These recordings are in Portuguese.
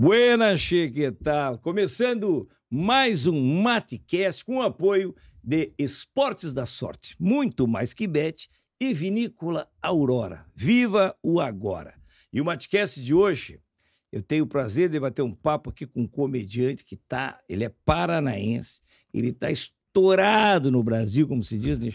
Buenas, que tal? Começando mais um Matecast com apoio de Esportes da Sorte, muito mais que bet, e Vinícola Aurora. Viva o agora! E o Matecast de hoje, eu tenho o prazer de bater um papo aqui com um comediante que tá, ele é paranaense, ele tá estourado no Brasil, como se diz, né,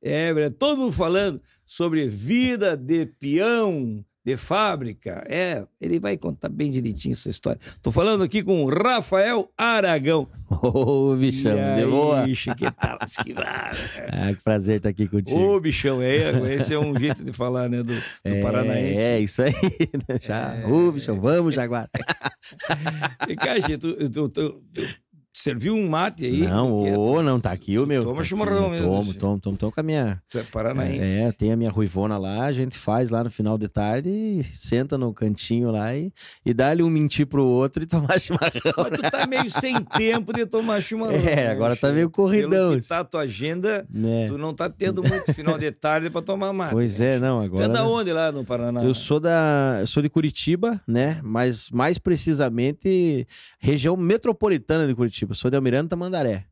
É, todo mundo falando sobre vida de peão, de fábrica. É, ele vai contar bem direitinho essa história. Tô falando aqui com o Rafael Aragão. Ô, oh, bichão, aí, de boa. Bicho, que tal que prazer estar aqui contigo. Ô, oh, bichão, é, esse é um jeito de falar, né, do, do é, paranaense. É, isso aí. Né? É. ô, é... oh, bichão, vamos, Jaguar. E, gente, eu, eu, Serviu um mate aí? Não, é? ô, é, não, tá aqui o meu. Toma tá chimarrão aqui, mesmo. Tomo, assim. tomo, tomo, tomo com a minha. Tu é paranaense. É, é, tem a minha ruivona lá, a gente faz lá no final de tarde, senta no cantinho lá e, e dá-lhe um mentir pro outro e tomar chimarrão. Mas tu tá né? meio sem tempo de tomar chimarrão. É, né, agora tá meio corridão. Pelo que tá a tua agenda, né? tu não tá tendo muito final de tarde pra tomar mate. Pois é, não, agora. Tu é da onde lá no Paraná? Eu sou da. Eu sou de Curitiba, né? Mas mais precisamente região metropolitana de Curitiba. Sou de Almirante tá Mandaré.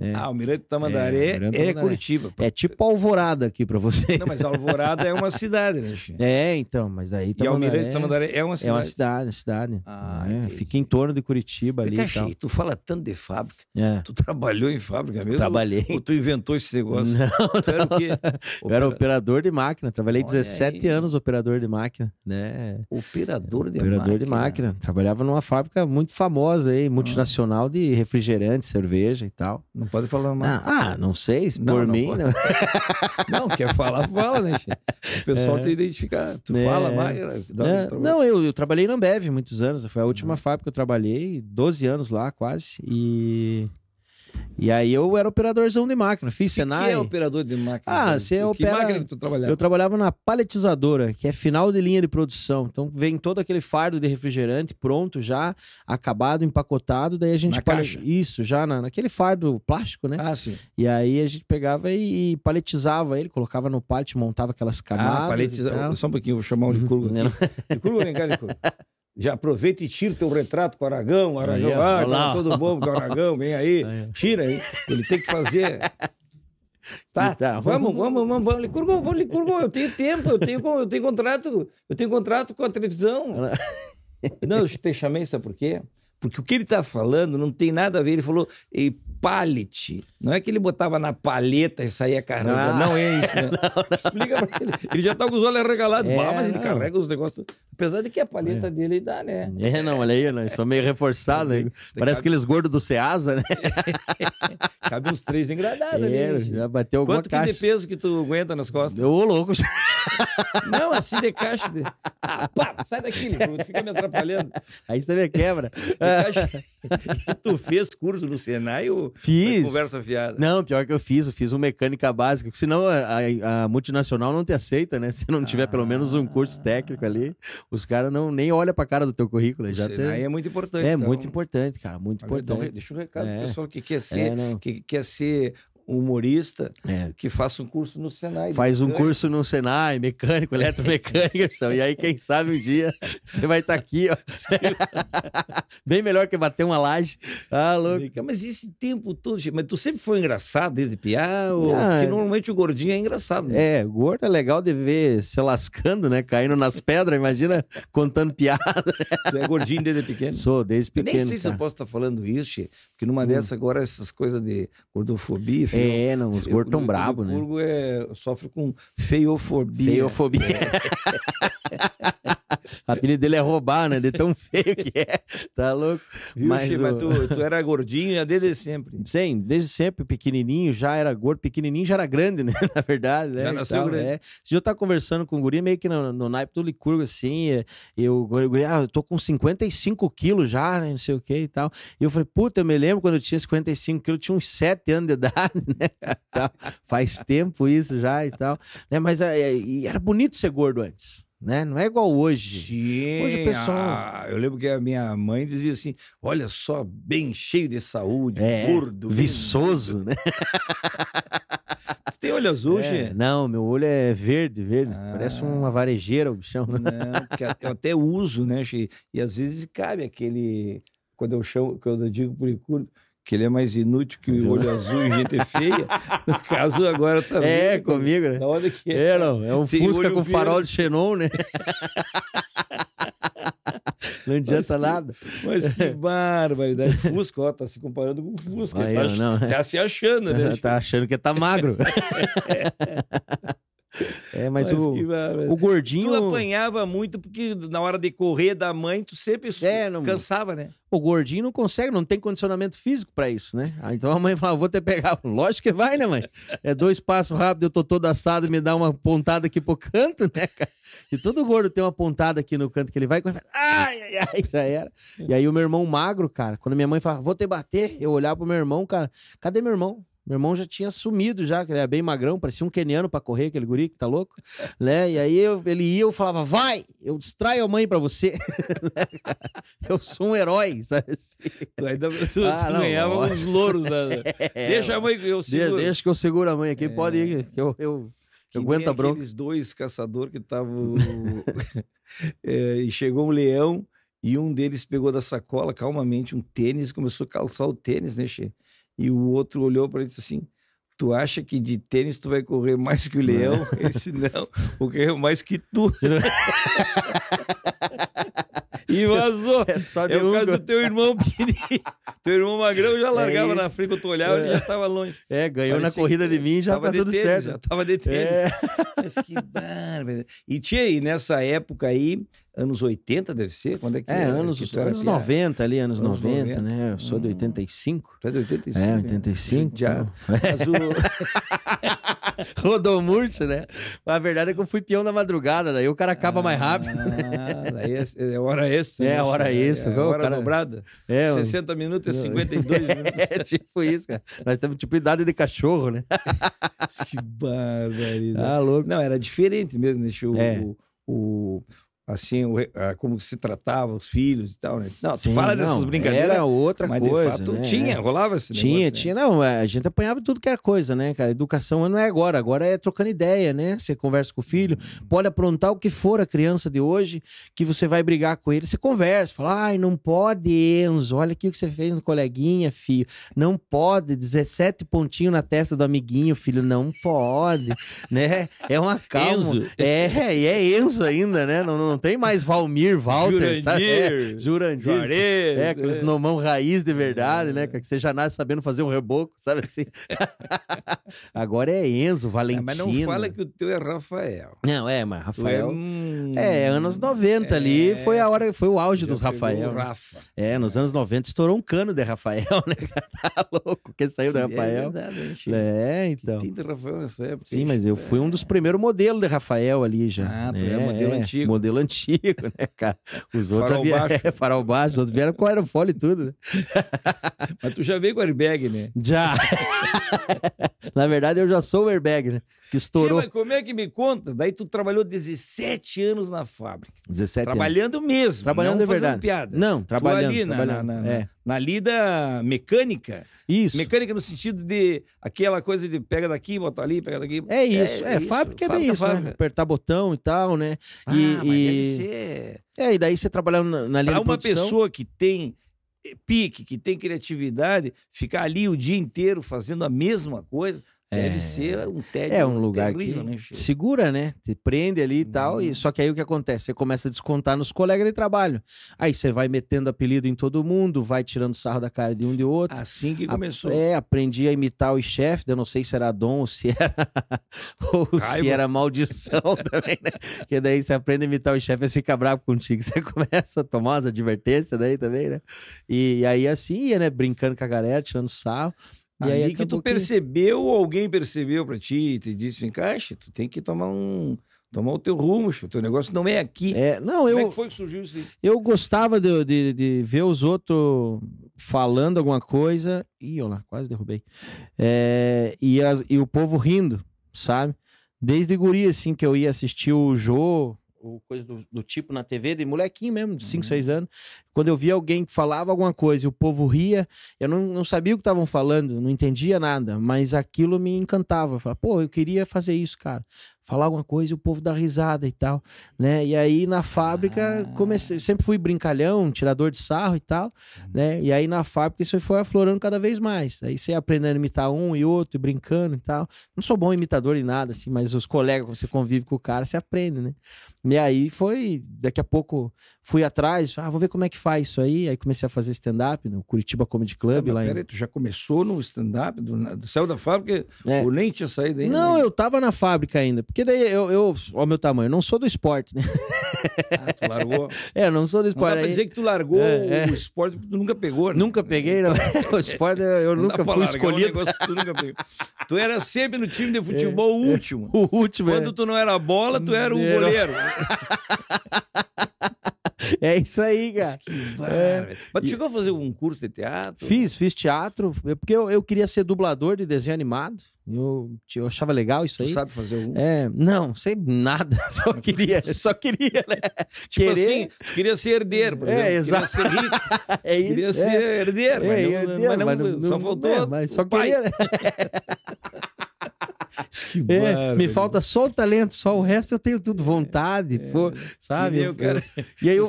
Né? Ah, Mirante Tamandaré tá é, Almirante tá é Tamandaré. Curitiba. É tipo Alvorada aqui para você. Não, mas Alvorada é uma cidade, né, É, então, mas daí Tamandaré... Tá e Almirante Tamandaré é uma cidade? É uma cidade, uma cidade. Ah, é. Fica em torno de Curitiba ali Cachê, e tal. tu fala tanto de fábrica. É. Tu trabalhou em fábrica mesmo? Trabalhei. Ou tu inventou esse negócio? Não, tu não. era o quê? Eu era operador de máquina. Trabalhei Olha 17 aí. anos operador de máquina, né? Operador de operador máquina? Operador de máquina. Trabalhava numa fábrica muito famosa aí, multinacional ah. de refrigerante, cerveja e tal. Não pode falar mais. Não, ah, ah, não sei, se não, por não mim. Não. não, quer falar, fala, né? O pessoal é. que identificar. Tu é. fala mais. É. Não, eu, eu, trabalhei na Ambev muitos anos. Foi a última uhum. fábrica que eu trabalhei, 12 anos lá quase. E e aí eu era operadorzão de máquina, fiz Senai. O que é operador de máquina? Ah, você é opera... Que máquina que tu trabalhava? Eu trabalhava na paletizadora, que é final de linha de produção. Então vem todo aquele fardo de refrigerante pronto já, acabado, empacotado, daí a gente... Na Isso, já na... naquele fardo plástico, né? Ah, sim. E aí a gente pegava e, paletizava ele, colocava no pallet, montava aquelas ah, camadas Ah, paletizava. Só um pouquinho, vou chamar o Licurgo uhum. aqui. Licurgo, vem cá, Licurgo. Já aproveita e tira o teu retrato com o Aragão, o Aragão, ah, tá todo bom, com o Aragão, vem aí, aí. tira aí. Ele tem que fazer. Tá, tá, vamos, vamos, vamos, vamos. Licurgo, vamos, Licurgo, eu tenho tempo, eu tenho, eu tenho contrato, eu tenho contrato com a televisão. Não, eu te chamei, sabe por quê? Porque o que ele está falando não tem nada a ver. Ele falou e pallet. Não é que ele botava na paleta e saía carregando. Não, ah. não é isso, né? não, não. Explica pra ele. Ele já tá com os olhos arregalados. É, bah, mas ele carrega os negócios. Apesar de que a paleta é. dele dá, né? É, não, olha aí, né? Isso é meio reforçado. É. Parece cabe... aqueles gordos do Ceasa, né? cabe uns três engradados ali. É, né, já bateu alguma Quanto caixa. Quanto de peso que tu aguenta nas costas? Ô, louco. Não, assim de caixa. De... Ah, pá, sai daqui, fica me atrapalhando. Aí você me quebra. É. tu fez curso no Senai ou fiz. conversa fiada? Não, pior que eu fiz, eu fiz um mecânica básica, senão a, a, a multinacional não te aceita, né? Se não tiver ah. pelo menos um curso ah. técnico ali, os caras não nem olham pra cara do teu currículo. O já Senai tem... é muito importante. É então... muito importante, cara, muito então, importante. Então, deixa um recado é. pro pessoal que quer é, ser, é, que quer ser humorista é. que faça um curso no Senai. Faz mecânico. um curso no Senai, mecânico, eletromecânico, e aí quem sabe um dia você vai estar tá aqui, ó. Bem melhor que bater uma laje. Ah, louco. Mas esse tempo todo, mas tu sempre foi engraçado desde piá, ou... ah, porque é. normalmente o gordinho é engraçado. Né? É, o gordo é legal de ver se lascando, né, caindo nas pedras, imagina contando piada. Tu é gordinho desde pequeno? Sou, desde pequeno. Eu nem sei cara. se eu posso estar tá falando isso, porque numa hum. dessa agora essas coisas de gordofobia, é, é, não, os gordos tão bravos, né? O é, sofre com feiofobia. Feiofobia. É. O apelido dele é roubar, né? De tão feio que é. Tá louco? Viu, mas, mas tu, tu, era gordinho desde sempre. Sim, desde sempre, pequenininho, já era gordo. Pequenininho já era grande, né? Na verdade, né? Já nasceu tal, grande. É. eu tava conversando com o guri, meio que no, no naipe do Licurgo, assim. Eu, guri, ah, eu tô com 55 quilos já, né? Não sei o que e tal. E eu falei, puta, eu me lembro quando eu tinha 55 quilos, eu tinha uns 7 anos de idade, né? Tal. Faz tempo isso já e tal. Né? Mas é, é, era bonito ser gordo antes né? Não é igual hoje. Sim, hoje o pessoal. Ah, eu lembro que a minha mãe dizia assim: olha só, bem cheio de saúde, é, gordo, viçoso, né? Você tem olho azul, é, gente? Não, meu olho é verde, verde. Ah, parece uma varejeira o bichão. Né? Não, porque eu até uso, né, E às vezes cabe aquele. Quando eu chamo, quando eu digo por curto que ele é mais inútil que o olho azul e gente feia. No caso, agora tá. É, comigo, né? que é. É, não. É um Tem Fusca com verde. farol de Xenon, né? Não adianta mas, nada. Mas que barbaridade. Fusca, ó, tá se comparando com o Fusca. Aí, tá, não, é. tá se achando, né? tá achando que tá magro. É, mas, mas o, né? o gordinho. Tu apanhava muito, porque na hora de correr da mãe, tu sempre é, não... cansava, né? O gordinho não consegue, não tem condicionamento físico para isso, né? Ah, então a mãe fala: vou até pegar. Lógico que vai, né, mãe? É dois passos rápido, eu tô todo assado, me dá uma pontada aqui pro canto, né, cara? E todo gordo tem uma pontada aqui no canto que ele vai, ai, ai, ai, já era. E aí o meu irmão magro, cara, quando minha mãe fala: vou te bater, eu olhar pro meu irmão, cara, cadê meu irmão? Meu irmão já tinha sumido já, que ele era bem magrão, parecia um queniano para correr, aquele guri que tá louco, né? E aí eu, ele ia, eu falava, vai, eu distraio a mãe para você. eu sou um herói, sabe assim? Tu ainda tu, ah, tu não, ganhava não, uns louros. Né? É, deixa a mãe, eu seguro. Deixa que eu seguro a mãe aqui, é. pode ir, que eu... eu... Que eu aguento a bronca. aqueles dois caçadores que estavam... é, e chegou um leão e um deles pegou da sacola calmamente um tênis começou a calçar o tênis, né, Xê? E o outro olhou para ele e disse assim: Tu acha que de tênis tu vai correr mais que o leão? Esse não, vou correr mais que tu. e vazou. É, só é o caso do teu irmão pequenininho. teu irmão magrão já é largava é na frente, quando tu olhava, é. ele já estava é. longe. É, ganhou na corrida de é, mim já tá tudo tênis, certo. Já tava de tênis. Mas que barba. E tinha aí nessa época aí, anos 80, deve ser? Quando é que é? é anos, que anos 90 ali, anos, anos 90, 90, né? Eu sou hum. de 85. Tu é de 85? É, 85. Né? Já. Mas o... Rodou murcho, né? Mas a verdade é que eu fui peão na madrugada, daí o cara acaba ah, mais rápido. Né? É, é hora extra. É, né? hora é extra. É, é hora cara... dobrada. É, 60 minutos é 52 é, minutos. é tipo isso, cara. Nós temos tipo idade de cachorro, né? que barbaridade. Ah, louco. Não, era diferente mesmo, deixa o, o assim, o, a, ah, como se tratava os filhos e tal, né? Não, se fala não, dessas brincadeiras. Era outra mas coisa. De fato, né? tinha, rolava esse Tinha, negócio, né? tinha. Né? Não, a gente apanhava tudo que era coisa, né, cara? Educação não é agora, agora é trocando ideia, né? Você conversa com o filho, uhum. pode aprontar o que for a criança de hoje, que você vai brigar com ele, você conversa, fala, ai, não pode, Enzo, olha aqui o que você fez no coleguinha, filho. Não pode, 17 pontinhos na testa do amiguinho, filho, não pode, né? É uma calma. Enzo. É, e é Enzo ainda, né? Não, não tem mais Valmir, Walter, Jurandir, sabe? É, Jurandir. Juarez, é, aqueles é. nomão raiz de verdade, é. né? Que você já nasce sabendo fazer um reboco, sabe assim? Agora é Enzo, Valentino. É, mas não fala que o teu é Rafael. Não, é, mas Rafael... Hum... É, anos 90 ali, é. foi a hora, foi o auge dos Rafael. Né? Rafa. É, nos anos 90 estourou um cano de Rafael, né? tá louco, quem saiu é que Rafael. É verdade, É, então. Que tem de Rafael nessa época. Sim, mas eu fui um dos primeiros modelos de Rafael ali já. Ah, tu é, né? é modelo antigo. Modelo antigo contigo, né, cara? Os outros farol vieram, baixo. É, farol baixo, os outros vieram com aerofólio e tudo, né? Mas tu já veio com airbag, né? Já! Na verdade, eu já sou o airbag, né? que estourou. Mas como é que me conta? Daí tu trabalhou 17 anos na fábrica. 17 Trabalhando anos. mesmo. Trabalhando não é verdade. piada. Não, trabalhando. Tu ali na, trabalhando, na, na, é. na, lida mecânica. Isso. Mecânica no sentido de aquela coisa de pega daqui, bota ali, pega daqui. É isso. É, é, é isso. fábrica é bem fábrica, é isso, né? fábrica. Né? Apertar botão e tal, né? Ah, e, mas e... deve ser... É, e daí você trabalhando na, na linha pra de produção... uma pessoa que tem eh, pique, que tem criatividade, ficar ali o dia inteiro fazendo a mesma coisa, Deve é, ser um tédio. É um lugar terrível, que né, segura, né? Te prende ali e uhum. tal. E, só que aí o que acontece? Você começa a descontar nos colegas de trabalho. Aí você vai metendo apelido em todo mundo, vai tirando sarro da cara de um de outro. Assim que começou. A, é, aprendi a imitar o chefe. Eu não sei se era dom ou se era, ou se era maldição também, né? Porque daí você aprende a imitar o chefe, eles fica bravo contigo. Você começa a tomar as advertências daí também, né? E, e aí assim ia, né? Brincando com a galera, tirando sarro. E aí, que tu percebeu, que... alguém percebeu para ti e te disse, encaixa tu tem que tomar um tomar o teu rumo, o teu negócio não é aqui. É, não, Como é eu, é que foi que surgiu isso aí? Eu gostava de, de, de ver os outros falando alguma coisa. Ih, olha lá, quase derrubei. É, e, as, e o povo rindo, sabe? Desde guri, assim, que eu ia assistir o Jô, ou coisa do, do, tipo na TV, de molequinho mesmo, de 5, 6 uhum. anos. Quando eu via alguém que falava alguma coisa e o povo ria, eu não, não sabia o que estavam falando, não entendia nada, mas aquilo me encantava. Eu falava, pô, eu queria fazer isso, cara falar alguma coisa e o povo dá risada e tal, né? E aí na fábrica ah. comecei, sempre fui brincalhão, tirador de sarro e tal, né? E aí na fábrica isso foi aflorando cada vez mais. Aí você aprendendo a imitar um e outro, e brincando e tal. Não sou bom imitador em nada assim, mas os colegas que você convive com o cara, você aprende, né? E aí foi, daqui a pouco fui atrás, ah, vou ver como é que faz isso aí. Aí comecei a fazer stand-up no Curitiba Comedy tá, Club. Tá, lá peraí, em... tu já começou no stand-up? Do... Saiu da fábrica? É. Ou nem tinha saído ainda? Não, né? eu tava na fábrica ainda. Porque daí eu, eu olha o meu tamanho, eu não sou do esporte, né? Ah, tu largou? É, eu não sou do esporte. Não dá pra dizer que tu largou é, é. o esporte porque tu nunca pegou, né? Nunca peguei, não. o esporte eu, nunca fui escolhido. Um tu, nunca tu era sempre no time de futebol é, o último. É, o último, é. Quando tu não era bola, tu era o goleiro. É isso aí, cara. É. Mas tu chegou a fazer um curso de teatro? Fiz, fiz teatro, é porque eu, eu queria ser dublador de desenho animado. Eu, eu achava legal isso tu aí. Tu sabe fazer um? É, não, sei nada. Só queria, só queria, né? Tipo Querer... assim, queria ser herdeiro, por é, exemplo. É, exato. Queria ser rico. É isso. Queria é. ser herdeiro, é, mas, não, herdeiro, mas não, mas não, só faltou. É, mas só queria. Né? é, me falta só o talento, só o resto eu tenho tudo, vontade, é, for, sabe? Eu, cara, e aí eu...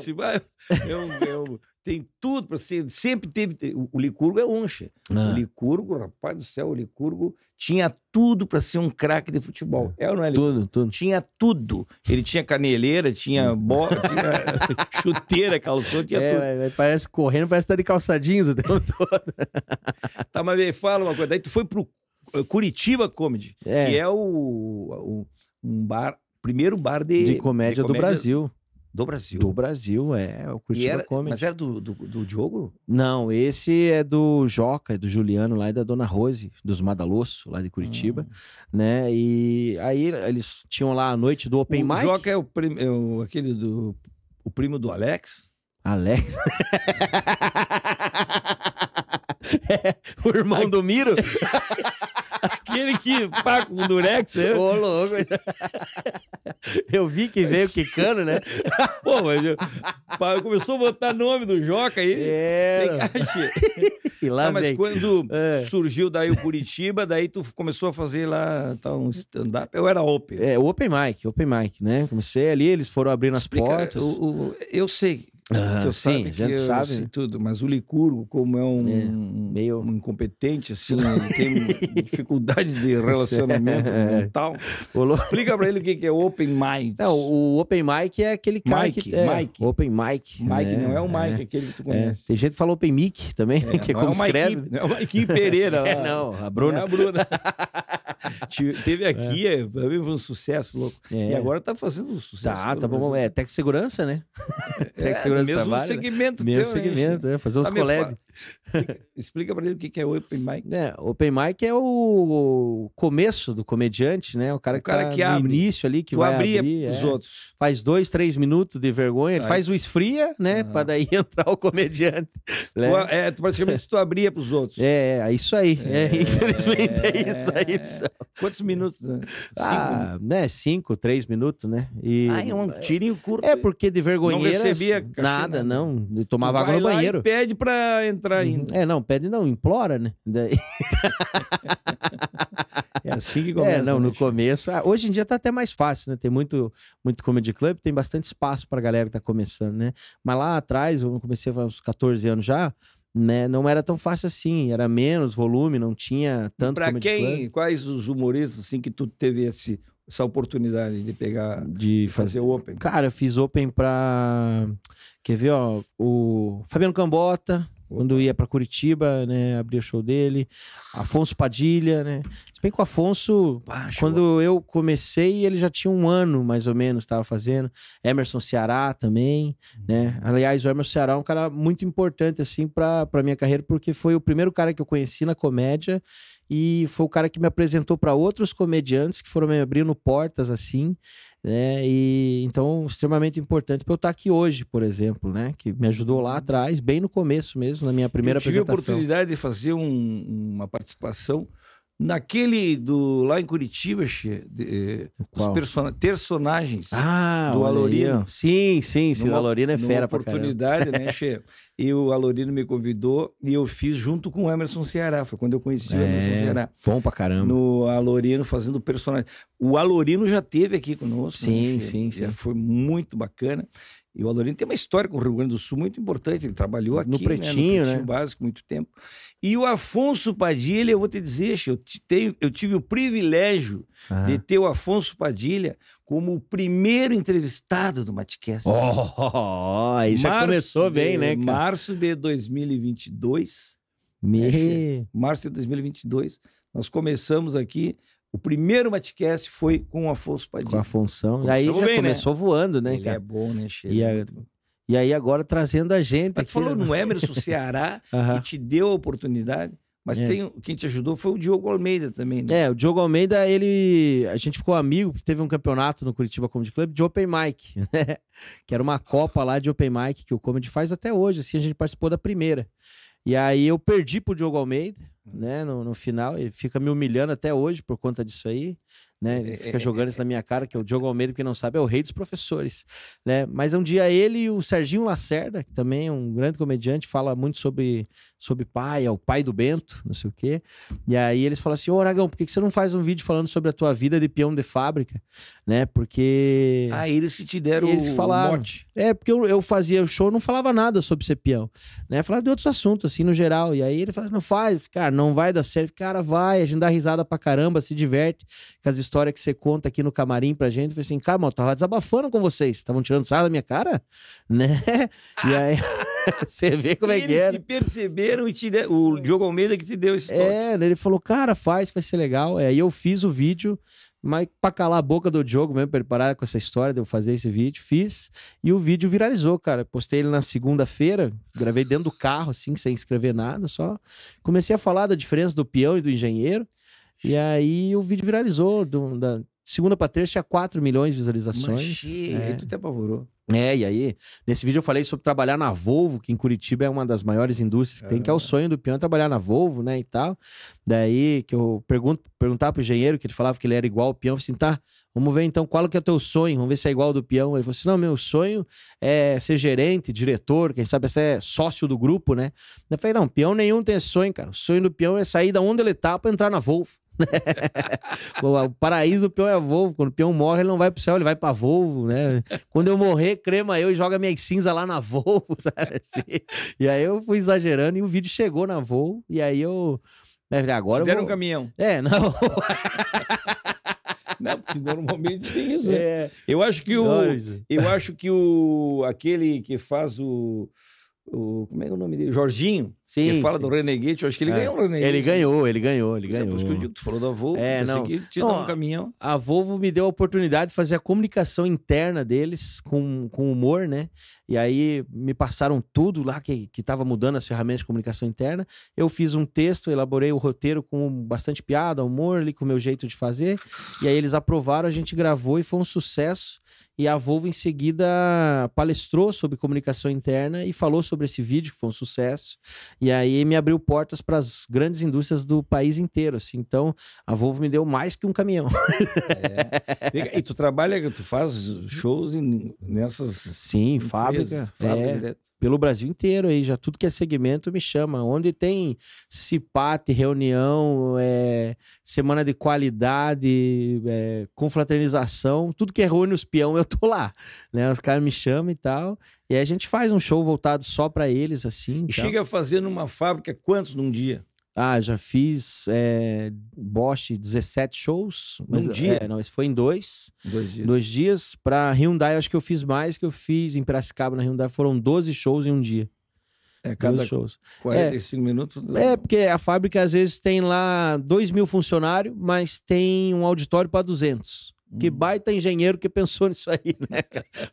eu, eu tem tudo para ser. Sempre teve. O Licurgo é oncha. Ah. O Licurgo, rapaz do céu, o Licurgo tinha tudo para ser um craque de futebol. É. é ou não é? Licurgo? Tudo, tudo. Tinha tudo. Ele tinha caneleira, tinha hum. bola, tinha chuteira, Calçou tinha é, tudo. parece correndo, parece estar tá de calçadinhos o tempo todo. tá, mas me fala uma coisa. Daí tu foi pro eh, Curitiba Comedy, é. que é o, o, um bar, primeiro bar de, de, comédia, de comédia do Brasil. Do Brasil. Do Brasil, é. O Curitiba era, Comedy. Mas era do, do, do, Diogo? Não, esse é do Joca, é do Juliano lá e da Dona Rose, dos Madalosso, lá de Curitiba. Hum. Né? E aí eles tinham lá a noite do Open o Mic. O Joca é o, prim, é o, aquele do. O primo do Alex. Alex? É, o irmão do Miro? Aquele que pá com o durex. Eu... É? Ô, louco. Eu vi que veio quicando, né? Pô, mas eu... começou a botar nome do Joca aí. É. E lá ah, mas vem. quando é. surgiu daí o Curitiba, daí tu começou a fazer lá tá, um stand-up. Eu era open. É, open mic, open mic, né? Comecei ali, eles foram abrindo as Explica, portas. O, o, eu sei Uhum, eu sim, a gente eu, sabe assim, tudo, mas o Licurgo, como é um, é, meio... um incompetente, assim, tem dificuldade de relacionamento é. mental. Lo... Explica para ele o que, é Open Mic. Não, é, o Open Mic é aquele cara Mike, que... É, Mike. Open Mic. Mike né? não é o Mike, é. aquele que tu é. conhece. Tem gente que fala Open Mic também, é, que é como é escreve. Equipe, não é o Mike Pereira. Lá. não, a Bruna. É a Bruna. Teve aqui, é. pra mim foi um sucesso louco. E agora tá fazendo um sucesso. Tá, tá bom. É, tech segurança, né? tech segurança mesmo né? segmento né? Mesmo segmento, é, fazer uns tá colegas. Explica, para pra ele o que é open mic. É, open mic é o começo do comediante, né? O cara que, o cara tá que abre. início ali, que tu vai abrir, abrir é. os outros. Faz dois, três minutos de vergonha, ele faz o esfria, né? Uhum. Pra daí entrar o comediante. Né? Tu, é, tu, praticamente tu abria pros outros. É, é, é isso aí. É. é, infelizmente é isso aí, pessoal. É. Quantos minutos? Né? Ah, né? Cinco, três minutos, né? E... Ah, é um tirinho curto. É, porque de vergonha. Não recebia nada, nada, não. Eu tomava água no banheiro. pede pra entrar entrar uhum. ainda. É, não, pede não, implora, né? Daí... é assim que é, começa. É, não, no né, começo. Ah, hoje em dia tá até mais fácil, né? Tem muito, muito comedy club, tem bastante espaço pra galera que tá começando, né? Mas lá atrás, eu comecei há uns 14 anos já, né? Não era tão fácil assim, era menos volume, não tinha tanto. Para quem, quais os humoristas assim que tu teve esse, essa oportunidade de pegar, de, fazer, open? Cara, eu fiz open para quer ver ó, o Fabiano Cambota, quando ia para Curitiba, né, abria o show dele. Afonso Padilha, né? Se bem que o Afonso, ah, quando eu comecei, ele já tinha um ano mais ou menos, estava fazendo. Emerson Ceará também, né? Uhum. Aliás, o Emerson Ceará é um cara muito importante, assim, para minha carreira, porque foi o primeiro cara que eu conheci na comédia e foi o cara que me apresentou para outros comediantes que foram me abrindo portas, assim. Né? E então extremamente importante para eu estar tá aqui hoje, por exemplo, né? Que me ajudou lá atrás, bem no começo mesmo, na minha primeira eu tive apresentação. Tive a oportunidade de fazer um, uma participação Naquele do lá em Curitiba, che, de, eh, os person personagens ah, do Alorino. Sim, sim, sim. Numa, o Alorino é fera pra oportunidade, caramba. né, Che? E o Alorino me convidou e eu fiz junto com o Emerson Ceará. Foi quando eu conheci é, o Emerson Ceará. Bom pra caramba. No Alorino fazendo personagem. O Alorino já teve aqui conosco. Sim, né, sim, sim. Foi muito bacana. E o Alorino tem uma história com o Rio Grande do Sul muito importante. Ele trabalhou aqui né, no Pretinho, né? no Pretinho né? Básico muito tempo. E o Afonso Padilha, eu vou te dizer, eu, te tenho, eu tive o privilégio de ter o Afonso Padilha como o primeiro entrevistado do Matcast. Oh, oh, oh, já começou bem, né? Cara? Março de 2022. Né, Me... Março de 2022. Nós começamos aqui o primeiro Matcast foi com o Afonso Padilha. Com a função. E aí já bem, né? começou né? voando, né? Ele é cara? é bom, né, Cheiro? E, a... e, aí agora trazendo a gente. Mas aqui, falou no Emerson Ceará, que te deu a oportunidade. Mas é. tem, quem te ajudou foi o Diogo Almeida também, né? É, o Diogo Almeida, ele. A gente ficou amigo, porque teve um campeonato no Curitiba Comedy Club de Open Mic, né? Que era uma Copa lá de Open Mic que o Comedy faz até hoje, assim, a gente participou da primeira. E aí eu perdi pro Diogo Almeida, né? No, no final, ele fica me humilhando até hoje por conta disso aí. Né? Ele é, fica é, jogando é, isso na minha cara, que é o Diogo Almeida, quem não sabe, é o rei dos professores. Né? Mas um dia ele e o Serginho Lacerda, que também é um grande comediante, fala muito sobre, sobre pai, é o pai do Bento, não sei o quê. E aí eles falam assim: Ô Aragão, por que você não faz um vídeo falando sobre a tua vida de peão de fábrica? Né? Porque. Ah, eles que te deram eles que falaram. Morte. É, porque eu, eu fazia o show não falava nada sobre ser peão. Né? Falava de outros assuntos, assim, no geral. E aí ele fala: não faz, cara, não vai dar certo. Cara, vai, a gente dá risada pra caramba, se diverte com as histórias história que você conta aqui no camarim pra gente. falei assim, cara, eu tava desabafando com vocês. Estavam tirando sarro da minha cara, né? E ah. aí você vê como é que era. Eles é, que né? perceberam e te de... o Diogo Almeida que te deu esse toque. É, né, ele falou, cara, faz, vai ser legal. Aí é, eu fiz o vídeo, mas pra calar a boca do Diogo mesmo, preparar com essa história de eu fazer esse vídeo, fiz. E o vídeo viralizou, cara. Postei ele na segunda-feira, gravei dentro do carro, assim, sem escrever nada, só. Comecei a falar da diferença do peão e do engenheiro. E aí o vídeo viralizou. Do, da segunda pra terça tinha 4 milhões de visualizações. Manchei, é. tu te apavorou. É, e aí, nesse vídeo eu falei sobre trabalhar na Volvo, que em Curitiba é uma das maiores indústrias que é. tem, que é o ah. sonho do peão é trabalhar na Volvo, né, e tal. Daí que eu pergunto, perguntava pro engenheiro, que ele falava que ele era igual ao peão, eu falei assim, tá, vamos ver então qual que é o teu sonho, vamos ver se é igual ao do peão. Ele falou assim, não, meu sonho é ser gerente, diretor, quem sabe ser sócio do grupo, né. Eu falei, não, peão nenhum tem esse sonho, cara. O sonho do peão é sair da onde ele tá pra entrar na Volvo. o paraíso do peão é Volvo. Quando o peão morre, ele não vai pro céu, ele vai pra Volvo, né? Quando eu morrer, crema eu e joga minhas cinzas lá na Volvo, sabe assim? E aí eu fui exagerando e o vídeo chegou na Volvo. E aí eu... Né, agora Te deram vou... um caminhão. É, não... Não, porque normalmente tem isso. Né? É. Eu acho que o. Eu acho que o. Aquele que faz o, o. Como é, que é o nome dele? Jorginho. Sim, Porque fala sim. do Renegade, eu acho que ele é. ganhou o Renegade. Ele né? ganhou, ele ganhou, ele ganhou. É por isso que eu digo, tu falou da Volvo, é, não. que te não, um caminhão. A Volvo me deu a oportunidade de fazer a comunicação interna deles com, com humor, né? E aí me passaram tudo lá que estava mudando as ferramentas de comunicação interna. Eu fiz um texto, elaborei o roteiro com bastante piada, humor ali, com o meu jeito de fazer. E aí eles aprovaram, a gente gravou e foi um sucesso. E a Volvo em seguida palestrou sobre comunicação interna e falou sobre esse vídeo, que foi um sucesso. E aí me abriu portas para as grandes indústrias do país inteiro, assim. Então, a Volvo me deu mais que um caminhão. É. E tu trabalha, tu faz shows em, nessas Sim, empresas, fábrica, fábrica é, pelo Brasil inteiro aí, já tudo que é segmento me chama. Onde tem Cipate, reunião, é, semana de qualidade, é, confraternização, tudo que é reúne os peão, eu tô lá, né? Os caras me chamam e tal. E aí a gente faz um show voltado só para eles, assim. E então. chega a fazer numa fábrica quantos num dia? Ah, já fiz é, Bosch 17 shows. Mas, um dia? É, não, isso foi em dois. Dois dias. Dois dias. Pra Hyundai, acho que eu fiz mais que eu fiz em Piracicaba, na Hyundai. Foram 12 shows em um dia. É, cada shows. 45 é, minutos. É, porque a fábrica às vezes tem lá 2 mil funcionários, mas tem um auditório para 200. Que hum. baita engenheiro que pensou nisso aí, né?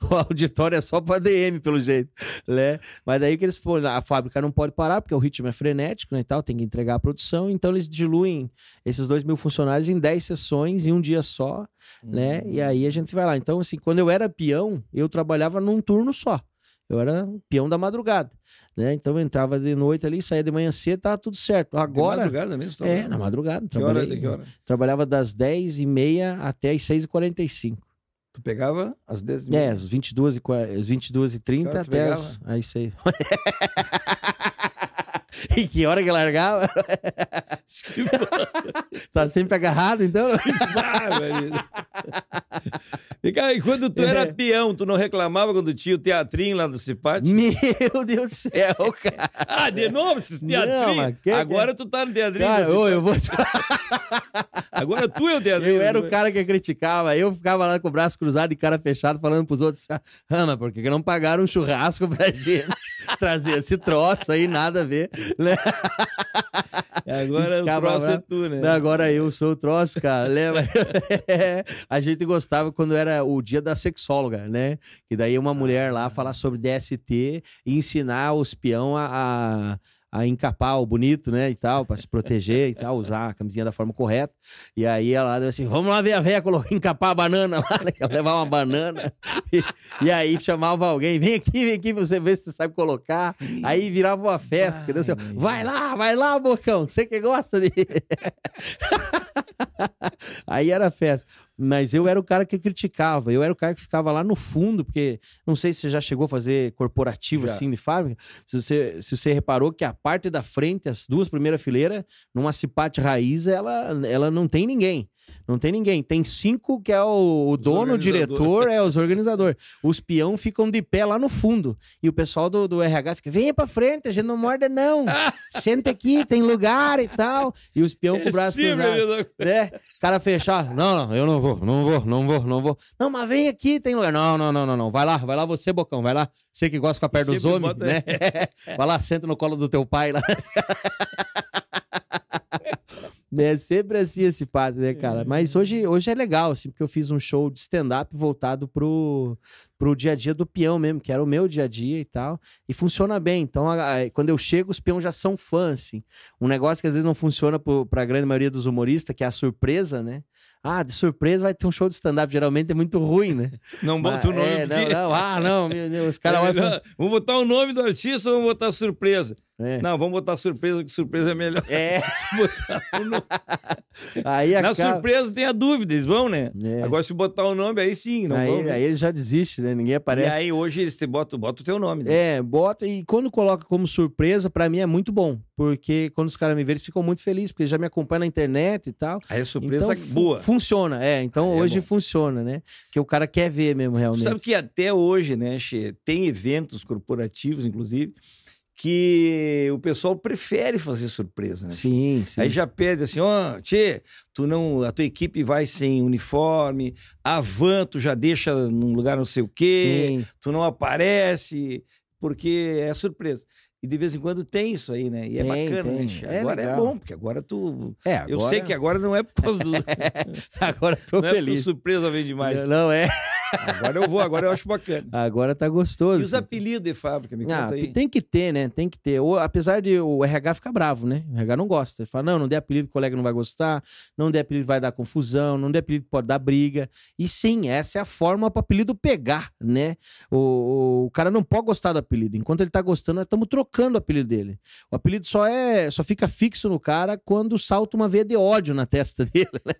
O auditório é só para DM, pelo jeito, né? Mas daí que eles foram, a fábrica não pode parar, porque o ritmo é frenético né, e tal, tem que entregar a produção, então eles diluem esses dois mil funcionários em 10 sessões, em um dia só, uhum. né? E hum. aí a gente vai lá. Então, assim, quando eu era peão, eu trabalhava num turno só. Eu era peão da madrugada, né? Então eu entrava de noite ali, saía de manhã cedo, tava tudo certo. Agora. Na madrugada mesmo? É, trabalhava. É, na madrugada. Que hora, que hora? Trabalhava das 10h30 até as 6h45. Tu pegava às 10h30? É, às 22h30 22 até as, as 6 h e que hora que largava? tá sempre agarrado, então? e cara, e quando tu era é. peão, tu não reclamava quando tinha o teatrinho lá do Cipate? Meu Deus do céu, cara. ah, de novo esses teatrinhos? Não, é? Agora que... tu tá no teatrinho. Cara, ô, eu tá- vou... Agora tu é o teatrinho. Eu era o né? cara que criticava. Eu ficava lá com o braço cruzado e cara fechado falando pros outros, ah, "Ana, por que não pagaram um churrasco pra gente? trazer esse troço aí, nada a ver, né? Agora o troço é tu, né? Agora eu sou o troço, cara. Lembra? a gente gostava quando era o dia da sexóloga, né? Que daí uma mulher lá falar sobre DST e ensinar os peão a, a a encapar o bonito, né, e tal, para se proteger e tal, usar a camisinha da forma correta. E aí ela deu assim, vamos lá ver a véia colocar, encapar a banana lá, né, levar uma banana. E, e, aí chamava alguém, vem aqui, vem aqui, você vê se você sabe colocar. Aí virava uma festa, entendeu? Assim, meu. Vai lá, vai lá, bocão, você que gosta de... aí era festa. Mas eu era o cara que criticava, eu era o cara que ficava lá no fundo, porque não sei se você já chegou a fazer corporativo já. assim de fábrica. Se você, se você reparou que a parte da frente, as duas primeiras fileiras, numa cipate raiz, ela, ela não tem ninguém. Não tem ninguém. Tem cinco que é o, o dono, o diretor, é os organizadores. Os peão ficam de pé lá no fundo. E o pessoal do, do RH fica: venha pra frente, a gente não morde, não. Senta aqui, tem lugar e tal. E os peão com o é braço cruzado. Né? Cara fechar: não, não, eu não vou vou, não vou, não vou, não vou. Não, mas vem aqui, tem lugar. Não, não, não, não, não. Vai lá, vai lá você, Bocão, vai lá. Você que gosta com a perna dos homens, bota... né? vai lá, senta no colo do teu pai lá. É sempre assim esse pato, né, cara? É. Mas hoje, hoje é legal, assim, porque eu fiz um show de stand-up voltado pro, pro dia a dia do peão mesmo, que era o meu dia a dia e tal. E funciona bem. Então, a, a, quando eu chego, os peões já são fãs, assim. Um negócio que às vezes não funciona pro, pra grande maioria dos humoristas, que é a surpresa, né? Ah, de surpresa vai ter um show de stand-up. Geralmente é muito ruim, né? Não bota o nome. É, porque... não, não, ah, não, meu Deus, os caras é Vamos botar o nome do artista ou vamos botar surpresa? É. Não, vamos botar surpresa, que surpresa é melhor. É. se botar o nome. aí Na surpresa tem a dúvida, eles vão, né? É. Agora, se botar o nome, aí sim, não aí, vão. Né? Aí eles já desistem, né? né? Ninguém aparece. E aí hoje eles te botam, bota o teu nome, né? É, bota e quando coloca como surpresa, para mim é muito bom. Porque quando os caras me verem, eles ficam muito felizes, porque já me acompanham na internet e tal. Aí é surpresa então, boa. Funciona, é. Então aí é hoje é funciona, né? Que o cara quer ver mesmo, realmente. Tu sabe que até hoje, né, Xê, tem eventos corporativos, inclusive, que o pessoal prefere fazer surpresa, né? Sim, sim. Aí já pede assim, ó, oh, tchê, tu não, a tua equipe vai sem uniforme, a van tu já deixa num lugar não sei o quê, sim. tu não aparece, porque é surpresa. E de vez em quando tem isso aí, né? E é tem, né, é bacana, tem. né? Agora é, é, bom, porque agora tu. É, agora... Eu sei que agora não é por causa do. É, agora tô não é feliz. É surpresa vem demais. Não, não é. Agora eu vou, agora eu acho bacana. Agora tá gostoso. E os apelidos de fábrica, me ah, conta aí. Tem que ter, né? Tem que ter. Ou, apesar de o RH ficar bravo, né? O RH não gosta. Ele fala, não, não dê apelido, o colega não vai gostar. Não dê apelido, vai dar confusão. Não dê apelido, pode dar briga. E sim, essa é a forma para apelido pegar, né? O, o, cara não pode gostar do apelido. Enquanto ele tá gostando, nós estamos trocando o apelido dele. O apelido só é, só fica fixo no cara quando salta uma veia de ódio na testa dele, né?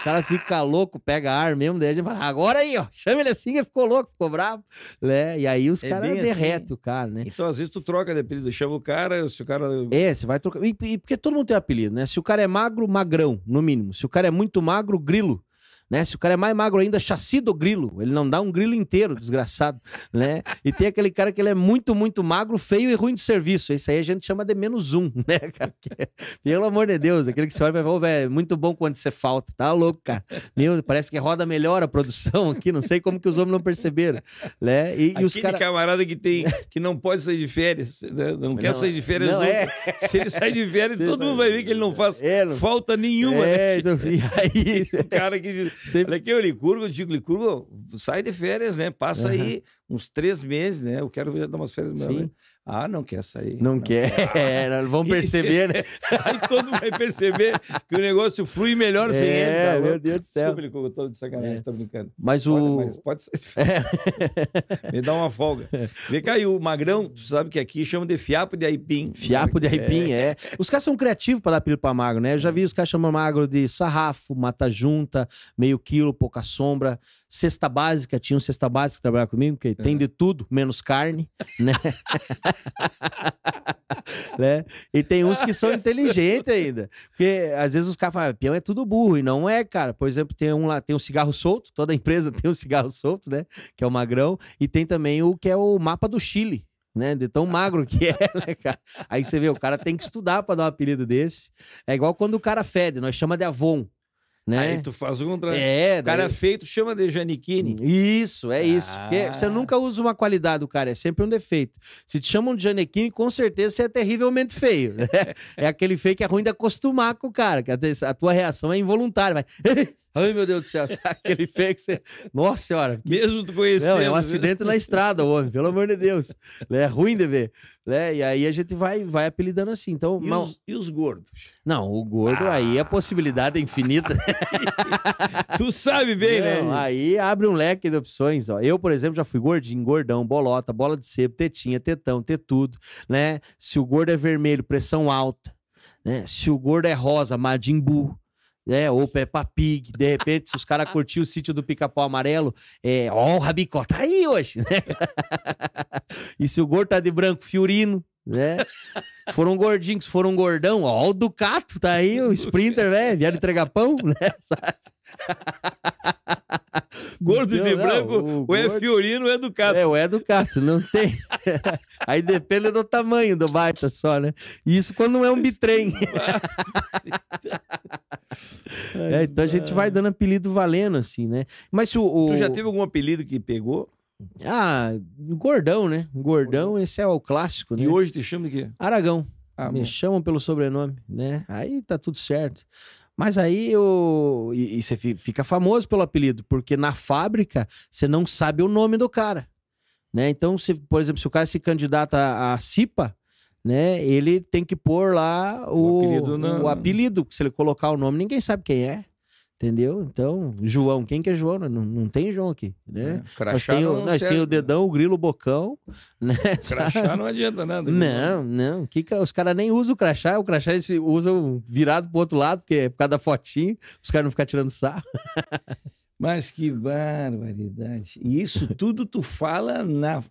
O cara fica louco, pega ar mesmo, daí a gente fala, agora aí, ó, chama caramba, ele é assim, ele ficou louco, ficou bravo, né? E aí os é caras derretem assim. o cara, né? Então, às vezes, tu troca de apelido, chama o cara, se o cara... É, você vai trocar, e, e porque todo mundo tem apelido, né? Se o cara é magro, magrão, no mínimo. Se o cara é muito magro, grilo. Né? Se o cara é mais magro ainda, chassi do grilo. Ele não dá um grilo inteiro, desgraçado. Né? E tem aquele cara que ele é muito, muito magro, feio e ruim de serviço. Isso aí a gente chama de menos um, né, cara? Que, é, pelo amor de Deus, aquele que você olha e vai velho, muito bom quando você falta. Tá louco, cara. Meu, parece que roda melhor a produção aqui. Não sei como que os homens não perceberam. Né? E, e os cara... camarada que tem, que não pode sair de férias, né? não, não, quer sair de férias não, é. Se ele sair de férias, todo mundo vai ver que ele não faz é, não... falta nenhuma. É, né? então, e aí... o cara que diz, Sempre... Olha aqui, o Licurgo, eu digo, Licurgo, sai de férias, né? Passa uhum. aí uns três meses, né? Eu quero já dar umas férias. Sim. Ah, não quer sair. Não, é, não quer. quer. vão perceber, né? Aí todo mundo vai perceber que o negócio flui melhor é, sem ele. Tá? Meu Deus do céu. Desculpa, eu tô de sacanagem, é. tô brincando. Mas o... mas pode sair. É. Me dá uma folga. Vem cá, e o magrão, tu sabe que aqui chama de fiapo de aipim. Fiapo de aipim, é. é. Os caras são criativos para dar apelido para magro, né? Eu já é. vi os caras chamando magro de sarrafo, mata-junta, meio quilo, pouca sombra. Cesta básica, tinha um cesta básica que trabalhava comigo, que tem é. de tudo, menos carne, né? né? E tem uns que são inteligentes ainda. Porque às vezes os caras falam, ah, peão é tudo burro, e não é, cara. Por exemplo, tem um lá, tem um cigarro solto, toda empresa tem um cigarro solto, né? Que é o magrão, e tem também o que é o mapa do Chile né? De tão magro que é, né, cara? Aí você vê, o cara tem que estudar para dar um apelido desse. É igual quando o cara fede, nós chama de Avon. Né? Aí tu faz o contrário. É, cara feito chama de Janiquini. Isso, é ah. isso. Porque ah. você nunca usa uma qualidade do cara, é sempre um defeito. Se te chamam de Janiquini, com certeza você é terrivelmente feio. Né? é aquele feio que é ruim de acostumar com o cara, que a tua reação é involuntária. Vai... Ai, meu Deus do céu, sabe que Você... Nossa senhora. Que... Mesmo tu conhecendo. Não, é um né? acidente na estrada, homem, pelo amor de Deus. Né, é ruim de ver. Né? E aí a gente vai, vai apelidando assim. Então, e, mal... os, e os gordos? Não, o gordo é ah. aí a possibilidade é infinita. tu sabe bem, né? Não, né? Aí abre um leque de opções. Ó. Eu, por exemplo, já fui gordinho, gordão, bolota, bola de sebo, tetinha, tetão, tetudo. Né? Se o gordo é vermelho, pressão alta. Né? Se o gordo é rosa, madimbu. Buu né? Ou Peppa Pig, de repente, se os caras curtiram o sítio do Pica-Pau Amarelo, é, ó, o Rabicó tá aí hoje, né? e se o gordo tá de branco, Fiorino, né? Se for um se um gordão, ó, o Ducato tá aí, o Sprinter, né? Vieram entregar pão, né? gordo de então, não, branco, o, o gordo... é fiorino, é educado. É, o é educado, não tem. Aí depende do tamanho do baita só, né? Isso quando não é um bitrem. é, então a gente vai dando apelido valendo, assim, né? Mas se o, o... Tu já teve algum apelido que pegou? Ah, gordão, né? Gordão, gordão. esse é o clássico, né? E hoje te chama de quê? Aragão. Ah, Me bom. chamam pelo sobrenome, né? Aí tá tudo certo. Mas aí eu. E, e você fica famoso pelo apelido, porque na fábrica você não sabe o nome do cara. Né? Então, se, por exemplo, se o cara se candidata a CIPA, né, ele tem que pôr lá o, o apelido, não... o apelido. Se ele colocar o nome, ninguém sabe quem é. Entendeu? Então, João, quem que é João? Não, não tem João aqui, né? É, crachá nós tem, o, nós serve, tem né? o dedão, o grilo, o bocão, né? Crachá não adianta nada. Não, não. não. Que, é? os caras nem usam o crachá, o crachá eles usam virado pro outro lado, porque é por causa da fotinho, os caras não ficam tirando sarro. Mas que barbaridade. E isso tudo tu fala na,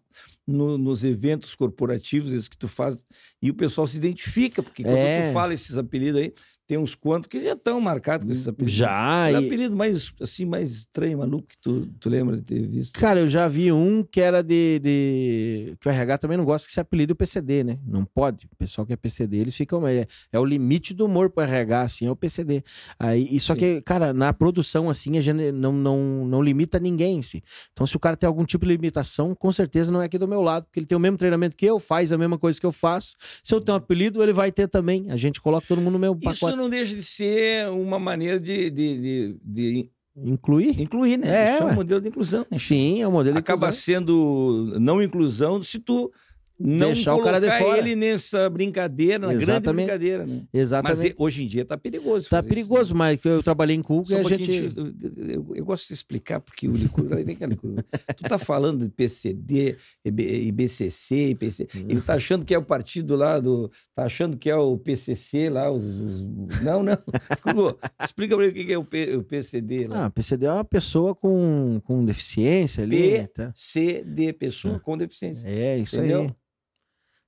no, nos eventos corporativos, isso que tu faz, e o pessoal se identifica, porque quando é. tu fala esses apelidos aí, tem uns quantos que já estão marcados com esse apelido. Já. Era o apelido mais, assim, mais estranho, maluco, que tu, tu lembra de ter visto? Cara, eu já vi um que era de... de... Que o RH também não gosta que se apelido PCD, né? Não pode. O pessoal que é PCD, eles ficam... É, é o limite do humor pro RH, assim, é o PCD. Aí, e só Sim. que, cara, na produção, assim, a gente não, não, não limita ninguém, assim. Então, se o cara tem algum tipo de limitação, com certeza não é aqui do meu lado, porque ele tem o mesmo treinamento que eu, faz a mesma coisa que eu faço. Se eu tenho um apelido, ele vai ter também. A gente coloca todo mundo no mesmo pacote. Isso não deixa de ser uma maneira de, de, de, de Incluir? Incluir, né? É, Isso é um modelo de inclusão. Né? Sim, é um modelo Acaba de inclusão. Acaba sendo não inclusão se tu não deixar o cara de fora. ele nessa brincadeira, na Exatamente. grande brincadeira, né? Exatamente. Mas hoje em dia tá perigoso. Tá né? perigoso, isso. mas eu trabalhei em Cuca e a gente... gente eu, eu, gosto de explicar porque o Licur. Vem cá, Licur. Tu tá falando de PCD, IBCC, IPC... Uhum. Ele tá achando que é o partido lá do... Tá achando que é o PCC lá, os... os... Não, não. Licurgo, explica pra ele o que é o, P, o PCD lá. Ah, PCD é uma pessoa com, com deficiência ali. Né? PCD, tá? pessoa ah. com deficiência. É, isso Entendeu? aí.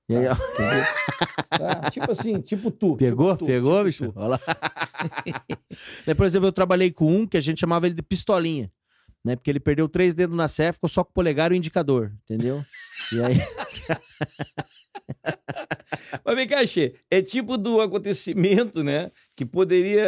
E aí, tá. ó. Tá? Tipo assim, tipo tu. Tipo pegou? Tipo tu, pegou, tipo bicho? Olha lá. por exemplo, eu trabalhei com um que a gente chamava ele de pistolinha. Né? Porque ele perdeu três dedos na sé, ficou só com o polegar e o indicador, entendeu? E aí. Mas vem cá, Xê, é tipo do acontecimento, né? Que poderia.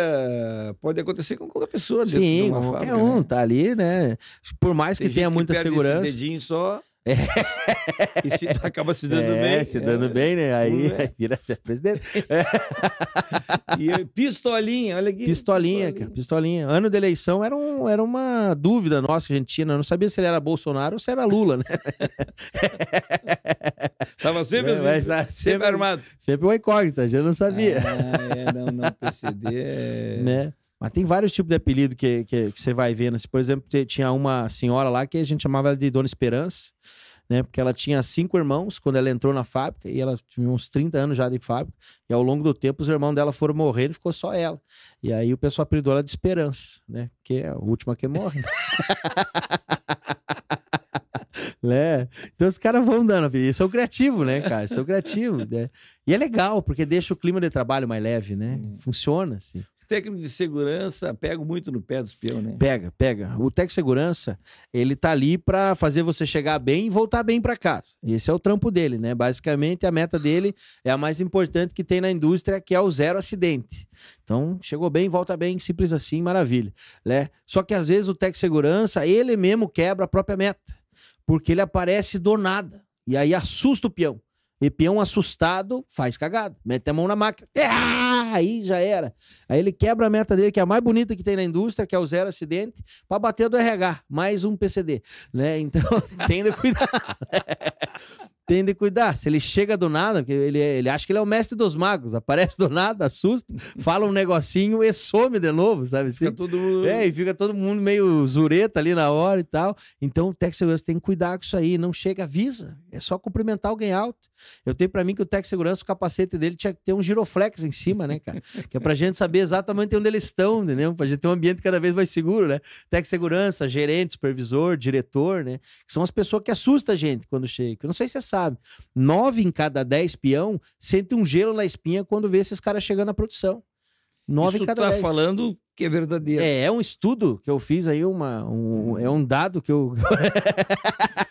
Pode acontecer com qualquer pessoa. Sim, de uma qualquer né? um né? tá ali, né? Por mais Tem que tenha muita que segurança. Esse dedinho só. É. E se, tá, acaba se dando é, bem. se dando é. bem, né? Aí, é. aí vira presidente. E pistolinha, olha aqui. Pistolinha, pistolinha, cara, pistolinha. Ano da eleição era, um, era uma dúvida nossa que a gente tinha. Né? Eu não sabia se ele era Bolsonaro ou se era Lula, né? Tava sempre, mas, assim, tá sempre, sempre armado. Sempre uma incógnita, a gente não sabia. Ah, é, não, não, PCD é... Né? Mas tem vários tipos de apelido que, que, que você vai vendo. Assim. por exemplo, tinha uma senhora lá que a gente chamava de Dona Esperança, né? Porque ela tinha cinco irmãos quando ela entrou na fábrica e ela tinha uns 30 anos já de fábrica. E ao longo do tempo os irmãos dela foram morrendo e ficou só ela. E aí o pessoal apelidou ela de Esperança, né? Porque é a última que morre. né? Então os caras vão dando, e são criativos, né, cara? São criativos, né? E é legal, porque deixa o clima de trabalho mais leve, né? Hum. Funciona, assim técnico de segurança pega muito no pé dos peões, né? Pega, pega. O técnico de segurança, ele tá ali para fazer você chegar bem e voltar bem para casa. Esse é o trampo dele, né? Basicamente, a meta dele é a mais importante que tem na indústria, que é o zero acidente. Então, chegou bem, volta bem, simples assim, maravilha, né? Só que às vezes o técnico de segurança, ele mesmo quebra a própria meta, porque ele aparece do nada. E aí assusta o peão. E peão assustado faz cagada, mete a mão na máquina. Ah, aí já era. Aí ele quebra a meta dele, que é a mais bonita que tem na indústria, que é o zero acidente, para bater do RH, mais um PCD, né? Então, tenha cuidado tem de cuidar. Se ele chega do nada, ele, ele acha que ele é o mestre dos magos, aparece do nada, assusta, fala um negocinho e some de novo, sabe? Assim? Fica todo... É, e fica todo mundo meio zureta ali na hora e tal. Então o técnico segurança tem que cuidar com isso aí, não chega, avisa. É só cumprimentar alguém alto. Eu tenho para mim que o técnico segurança, o capacete dele tinha que ter um giroflex em cima, né, cara? Que é pra gente saber exatamente onde eles estão, entendeu? Pra gente ter um ambiente cada vez mais seguro, né? Técnico segurança, gerente, supervisor, diretor, né? Que são as pessoas que assustam a gente quando chega. Eu não sei se você é sabe sabe. Nove em cada dez peão sente um gelo na espinha quando vê esses caras chegando na produção. Nove Isso em cada tá dez. falando que é verdadeiro. É, é um estudo que eu fiz aí, uma, um, é um dado que eu.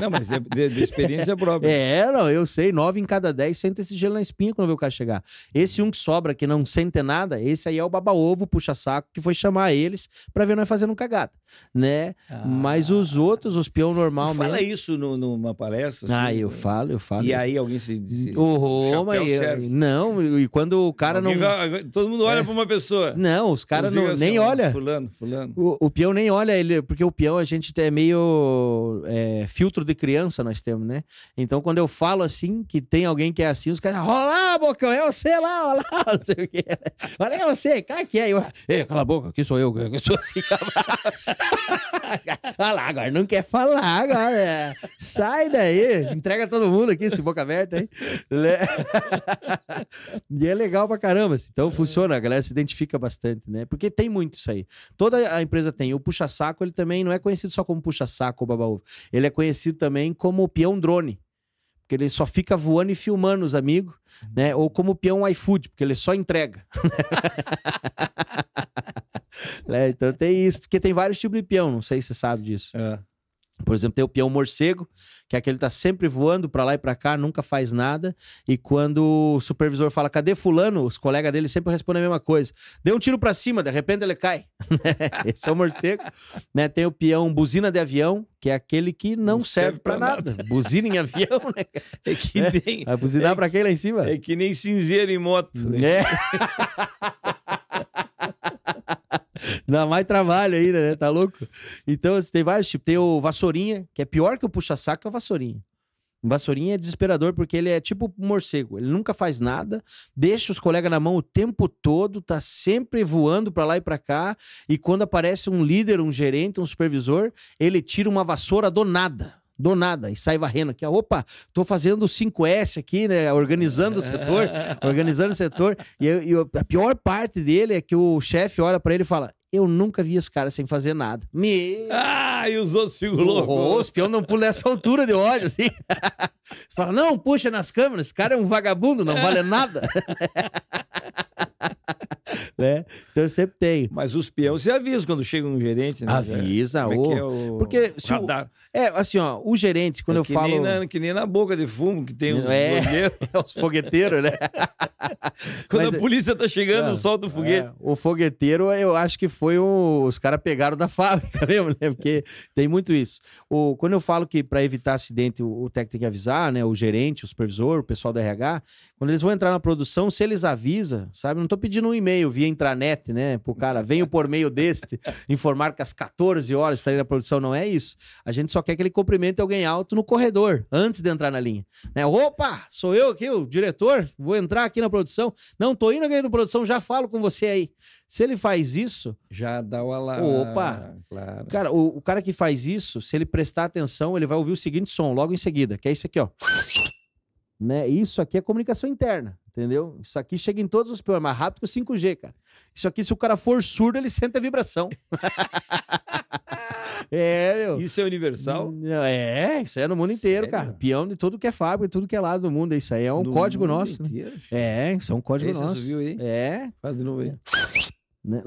Não, mas é de, de experiência própria. É, não, eu sei, nove em cada dez senta esse gelo na espinha quando vê o cara chegar. Esse um que sobra, que não sente nada, esse aí é o baba-ovo, puxa-saco, que foi chamar eles para ver nós fazendo cagada, né? Ah, mas os outros, os peão normal tu fala isso no, numa palestra? Ah, assim, ah, eu né? falo, eu falo. E aí alguém se... se... O Roma... Eu... Não, e quando o cara alguém não... Vai... Todo mundo olha é. pra uma pessoa. Não, os caras não... Assim, nem olha. Fulano, fulano. O, o peão nem olha ele, porque o peão a gente é meio é, filtro cérebro de criança nós temos, né? Então, quando eu falo assim, que tem alguém que é assim, os caras, olá, bocão, é você lá, olá, não sei o que. Olha, é você, cara que é. Eu, Ei, cala a boca, aqui sou eu, que sou fica Olha lá, agora não quer falar, agora. É. Sai daí, entrega todo mundo aqui, esse boca aberta aí. e é legal pra caramba, assim. então funciona, a galera se identifica bastante, né? Porque tem muito isso aí. Toda a empresa tem. O puxa-saco, ele também não é conhecido só como puxa-saco ou baba-ovo. Ele é conhecido conhecido também como o peão drone, porque ele só fica voando e filmando os amigos, uhum. né? Ou como o peão iFood, porque ele só entrega. né? Então tem isso, porque tem vários tipos de peão, não sei se você sabe disso. É. Por exemplo, tem o peão morcego, que é aquele que tá sempre voando para lá e para cá, nunca faz nada. E quando o supervisor fala, cadê fulano? Os colegas dele sempre respondem a mesma coisa. Deu um tiro para cima, de repente ele cai. Esse é o morcego. né? Tem o peão buzina de avião, que é aquele que não, não serve, serve para nada. nada. Buzina em avião, né? É que é. nem... É. Vai buzinar é, para quem lá em cima? É que nem cinzeiro em moto. Né? É. Dá mais trabalho ainda, né? Tá louco? Então, assim, tem vários tipos. Tem o vassourinha, que é pior que o puxa-saco, é o vassourinha. O vassourinha é desesperador porque ele é tipo um morcego. Ele nunca faz nada, deixa os colegas na mão o tempo todo, tá sempre voando para lá e para cá. E quando aparece um líder, um gerente, um supervisor, ele tira uma vassoura do nada do nada, e sai varrendo aqui. Opa, tô fazendo 5S aqui, né? Organizando o setor, organizando o setor. E, eu, e eu, a pior parte dele é que o chefe olha para ele e fala: eu nunca vi esse cara sem fazer nada. Me... Ah, e os outros ficam loucos. Oh, os não pulam nessa altura de ódio, assim. Você fala, não, puxa nas câmeras, esse cara é um vagabundo, não vale nada. né? Então eu sempre tenho. Mas os peões você avisa quando chega um gerente, né? Avisa, é, é o... Porque se o... É, assim, ó, o gerente, quando é eu falo. na, que nem na boca de fumo que tem os é, fogueteiros. É os fogueteiros, né? quando Mas, a polícia tá chegando, é, solta o foguete. É, o fogueteiro, eu acho que foi o... os caras pegaram da fábrica mesmo, né? Porque tem muito isso. O... Quando eu falo que para evitar acidente, o, o técnico tem que avisar, né? O gerente, o supervisor, o pessoal do RH, quando eles vão entrar na produção, se eles avisam, sabe? Não tô tô pedindo um e-mail via intranet, né? Pro cara, venho por meio deste informar que às 14 horas estarei na produção. Não é isso. A gente só quer que ele cumprimente alguém alto no corredor, antes de entrar na linha. Né? Opa, sou eu aqui, o diretor, vou entrar aqui na produção. Não, tô indo aqui na produção, já falo com você aí. Se ele faz isso. Já dá o alarme. Opa! Claro. Cara, o, o cara que faz isso, se ele prestar atenção, ele vai ouvir o seguinte som logo em seguida, que é isso aqui, ó. Né? Isso aqui é comunicação interna, entendeu? Isso aqui chega em todos os piores, mais rápido que o 5G, cara. Isso aqui, se o cara for surdo, ele sente a vibração. é, meu. Isso é universal? É, isso é no mundo inteiro, Sério? cara. Peão de tudo que é fábrica, tudo que é lado do mundo. Isso aí é um no código nosso. Né? É, isso é um código Esse nosso. Você viu aí? É. Faz de novo aí. Né?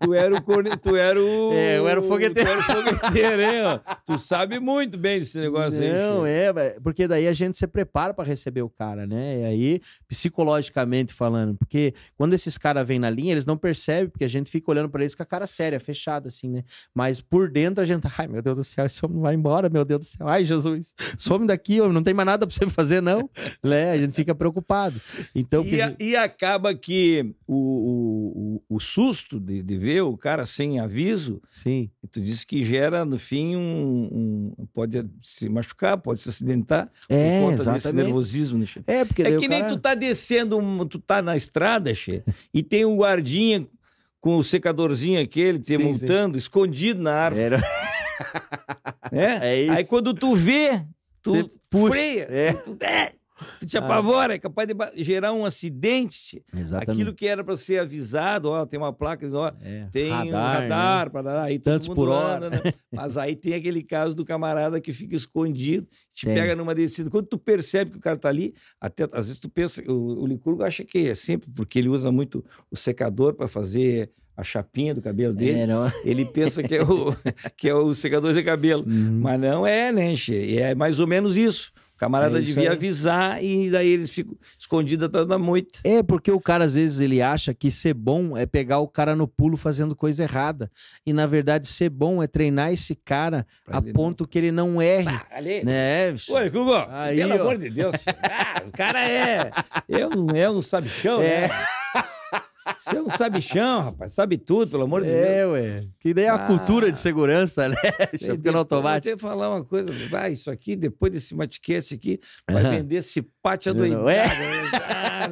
tu era o corne... tu era o é, eu era o fogueteiro, tu era o fogueteiro, hein? tu sabe muito bem desse negócio não, aí. é, porque daí a gente se prepara para receber o cara, né? E aí, psicologicamente falando, porque quando esses caras vêm na linha, eles não percebem, porque a gente fica olhando para eles com a cara séria, fechada assim, né? Mas por dentro a gente, ai, meu Deus do céu, esse homem vai embora, meu Deus do céu. Ai, Jesus, some daqui, homem, não tem mais nada para você fazer não, né? A gente fica preocupado. Então, e, a, e acaba que o, o o, o, susto de, de, ver o cara sem aviso, Sim. tu disse que gera, no fim, um, um pode se machucar, pode se acidentar é, por conta exatamente. desse nervosismo, né, É, porque é que nem cara... tu tá descendo, tu tá na estrada, che, e tem um guardinha com o secadorzinho aquele te sim, sim. escondido na árvore. Era... Né? É? é isso. Aí quando tu vê, tu Você freia. É. Tu... É. Tu te ah. apavora, é capaz de gerar um acidente. Exatamente. Aquilo que era para ser avisado, ó, tem uma placa, ó, é, tem radar, um radar, né? para aí tantos por hora. né? Mas aí tem aquele caso do camarada que fica escondido, te tem. pega numa descida. Quando tu percebe que o cara tá ali, até às vezes tu pensa, o, o licurgo acha que é sempre porque ele usa muito o secador para fazer a chapinha do cabelo é, dele, é, ele pensa que é o, que é o secador de cabelo. Uhum. Mas não é, né, che? É mais ou menos isso camarada é devia aí. avisar e daí eles ficam escondidos atrás da moita. É, porque o cara às vezes ele acha que ser bom é pegar o cara no pulo fazendo coisa errada. E na verdade ser bom é treinar esse cara pra a ponto não. que ele não erre. Bah, ali, né? Oi Google, aí, pelo ó. amor de Deus. ah, o cara é, é um, é um sabichão, é. né? Você é um sabichão, rapaz. Sabe tudo, pelo amor de é, Deus. É, ué. Que daí é uma ah, cultura de segurança, né? Deixa ficando automático. Eu falar uma coisa. Vai, isso aqui, depois desse matcast aqui, vai vender cipate Não É?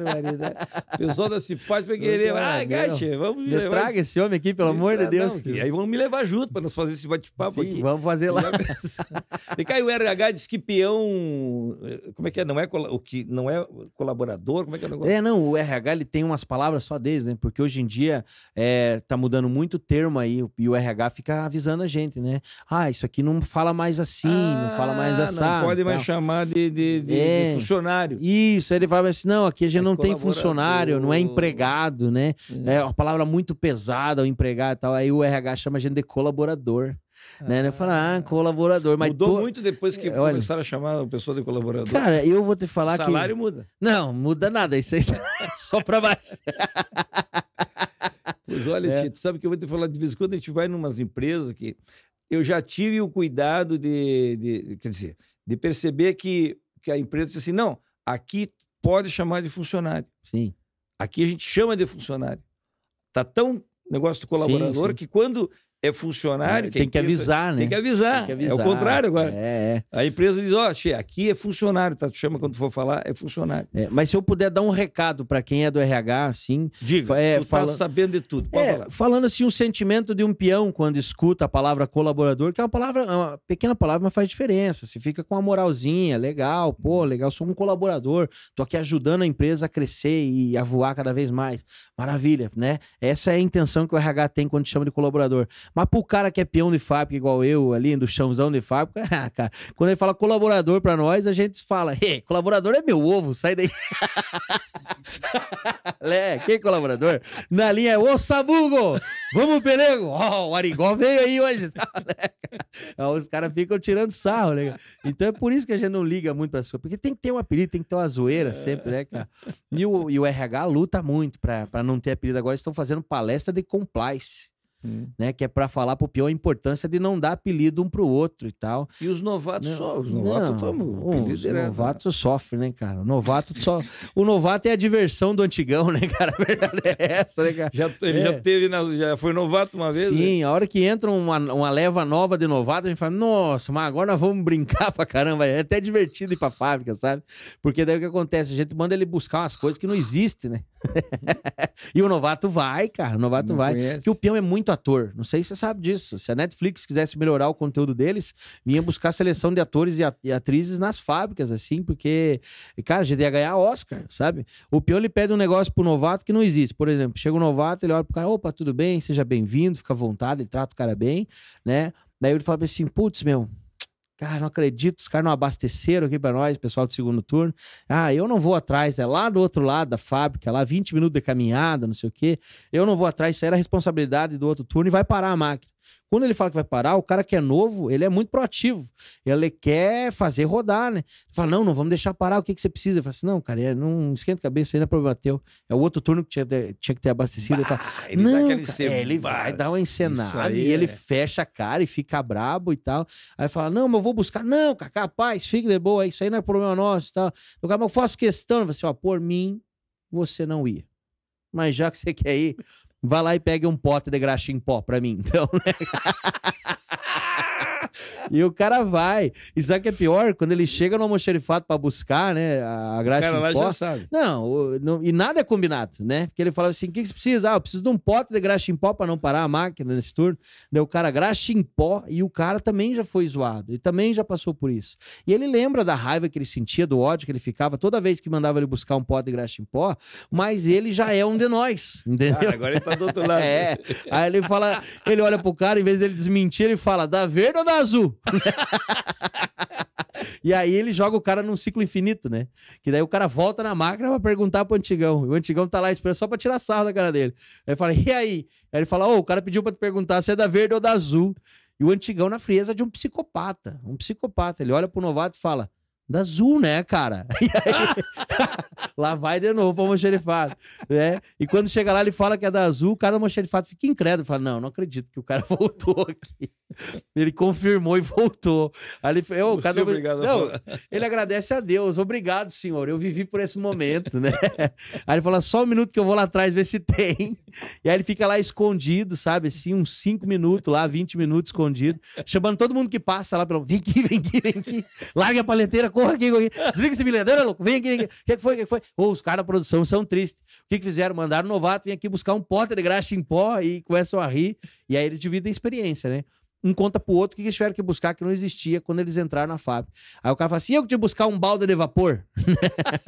Né? Pessoal da Cipate vai querer. Ah, Gacha, vamos me, levar. Traga esse homem aqui, pelo amor de Deus. Não, que... Aí vão me levar junto para nós fazer esse bate-papo aqui. Vamos fazer lá. e cai o RH diz que peão. Eh, como é que é? Não é, col... o que... não é colaborador? Como é que é o negócio? É, não, o RH ele tem umas palavras só deles, né? Porque porque hoje em dia é, tá mudando muito o termo aí e o RH fica avisando a gente, né? Ah, isso aqui não fala mais assim, ah, não fala mais assim. Não pode mais chamar de, de, de, é, de, funcionário. Isso, aí ele fala assim: não, aqui a gente é não tem funcionário, não é né? empregado, né? É. é. uma palavra muito pesada, o empregado e tal. Aí o RH chama a gente de colaborador né? Eu falo, ah, colaborador. Mas mudou muito depois que é, Olha, começaram a chamar a pessoa de colaborador. Cara, eu vou te falar salário que. Salário muda. Não, muda nada. Isso aí só para baixo. pois olha, é. sabe que eu vou te falar de vez em quando a gente vai em umas empresas que eu já tive o cuidado de, de quer dizer, de perceber que, que a empresa disse assim, não, aqui pode chamar de funcionário. Sim. Aqui a gente chama de funcionário. Tá tão negócio do colaborador sim, sim. que quando é funcionário. É, tem, que empresa, avisar, né? tem que avisar, né? Tem que avisar. É o contrário agora. É, é. A empresa diz: ó, oh, aqui é funcionário, tá? Tu chama quando for falar, é funcionário. É, mas se eu puder dar um recado para quem é do RH, assim. Diga, é, tu tá fala... tá sabendo de tudo. É, falando assim, um sentimento de um peão quando escuta a palavra colaborador, que é uma palavra, é uma pequena palavra, mas faz diferença. Se fica com uma moralzinha, legal, pô, legal, sou um colaborador, tô aqui ajudando a empresa a crescer e a voar cada vez mais. Maravilha, né? Essa é a intenção que o RH tem quando chama de colaborador. Mas pro cara que é peão de fábrica igual eu, ali, do chãozão de fábrica, ah, cara, quando ele fala colaborador pra nós, a gente fala, hey, colaborador é meu ovo, sai daí. Lé, quem é colaborador? Na linha é o Sabugo! Vamos, Pelego! Ó, oh, o Arigó veio aí hoje. Tá, né, os caras ficam tirando sarro, né? Então é por isso que a gente não liga muito pra isso, porque tem que ter um apelido, tem que ter uma zoeira sempre, né, cara? E o, e o RH luta muito pra, pra não ter apelido. Agora eles estão fazendo palestra de compliance hum. né? Que é para falar pro peão a importância de não dar apelido um pro outro e tal. E os novatos só, os novatos tomam apelido Os né? novatos né? sofrem, né, cara? O novato só... o novato é a diversão do antigão, né, cara? A verdade é essa, né, cara? Já, ele é. já teve, na, já foi novato uma vez? Né? Sim, né? a hora que entra uma, uma leva nova de novato, a gente fala, nossa, mas agora nós vamos brincar pra caramba. É até divertido ir pra fábrica, sabe? Porque daí o que acontece? A gente manda ele buscar umas coisas que não existem, né? e o novato vai, cara, o novato não vai. Conhece. Porque o peão é muito ator. Não sei se você sabe disso. Se a Netflix quisesse melhorar o conteúdo deles, vinha buscar seleção de atores e atrizes nas fábricas, assim, porque, cara, a gente ia ganhar Oscar, sabe? O peão ele pede um negócio pro novato que não existe. Por exemplo, chega um novato, ele olha pro cara, opa, tudo bem, seja bem-vindo, fica à vontade, ele trata o cara bem, né? Daí ele fala assim, putz, meu, Cara, não acredito, os caras não abasteceram aqui para nós, pessoal do segundo turno. Ah, eu não vou atrás, é lá do outro lado da fábrica, lá 20 minutos de caminhada, não sei o quê. Eu não vou atrás, isso era a responsabilidade do outro turno e vai parar a máquina. Quando ele fala que vai parar, o cara que é novo, ele é muito proativo. Ele quer fazer rodar, né? Ele fala, não, não vamos deixar parar, o que, que você precisa? Ele fala assim, não, cara, é, não esquenta a cabeça, ainda é problema teu. É o outro turno que tinha, de, tinha que ter abastecido. Bah, ele, fala, ele não, cara, é, ele bah, vai dar uma encenada aí, e ele é. fecha a cara e fica brabo e tal. Aí fala, não, mas eu vou buscar. Não, cara, capaz, fique de boa, isso aí não é problema nosso e tal. O cara, mas eu faço questão. Você, assim, ó, por mim, você não ia. Mas já que você quer ir, Vai lá e pegue um pote de graxa em pó pra mim, então, né? e o cara vai. E sabe o que é pior? Quando ele chega no almoxerifato pra buscar, né? A graxa. O cara lá já sabe. Não, o, não, e nada é combinado, né? Porque ele fala assim: o que, que você precisa? Ah, eu preciso de um pote de graxa em pó pra não parar a máquina nesse turno. Daí o cara graxa em pó e o cara também já foi zoado. E também já passou por isso. E ele lembra da raiva que ele sentia, do ódio que ele ficava toda vez que mandava ele buscar um pote de graxa em pó, mas ele já é um de nós, entendeu? agora ele tá do outro lado. é. Aí ele fala, ele olha pro cara, em vez dele desmentir, ele fala: dá ver verde ou da azul? e aí ele joga o cara num ciclo infinito, né? Que daí o cara volta na máquina pra perguntar pro Antigão. E o Antigão tá lá esperando só pra tirar sarro da cara dele. Aí fala, e aí? Aí ele fala, ô, oh, o cara pediu pra te perguntar se é da verde ou da azul. E o Antigão na frieza de um psicopata. Um psicopata. Ele olha pro novato e fala, da Azul, né, cara? E aí, lá vai de novo o mocherifado, né? E quando chega lá, ele fala que é da Azul, o cara do mocherifado fica incrédulo, fala, não, não acredito que o cara voltou aqui. Ele confirmou e voltou. Aí ele, eu, o cara, obrigado, não, ele agradece a Deus, obrigado, senhor, eu vivi por esse momento, né? Aí ele fala, só um minuto que eu vou lá atrás ver se tem. E aí ele fica lá escondido, sabe, assim, uns 5 minutos lá, 20 minutos escondido, chamando todo mundo que passa lá, pelo, vem aqui, vem aqui, vem aqui, larga a paleteira, corra aqui, Desliga esse milhadeiro, é louco. Vem aqui, O que, que foi? que, foi? Oh, os caras da produção são tristes. O que, que fizeram? Mandaram novato vir aqui buscar um pote de graxa em pó e começam a rir. E aí eles dividem a experiência, né? um conta pro outro o que eles tiveram que buscar que não existia quando eles entraram na fábrica. Aí o cara fala assim: eu que te buscar um balde de vapor?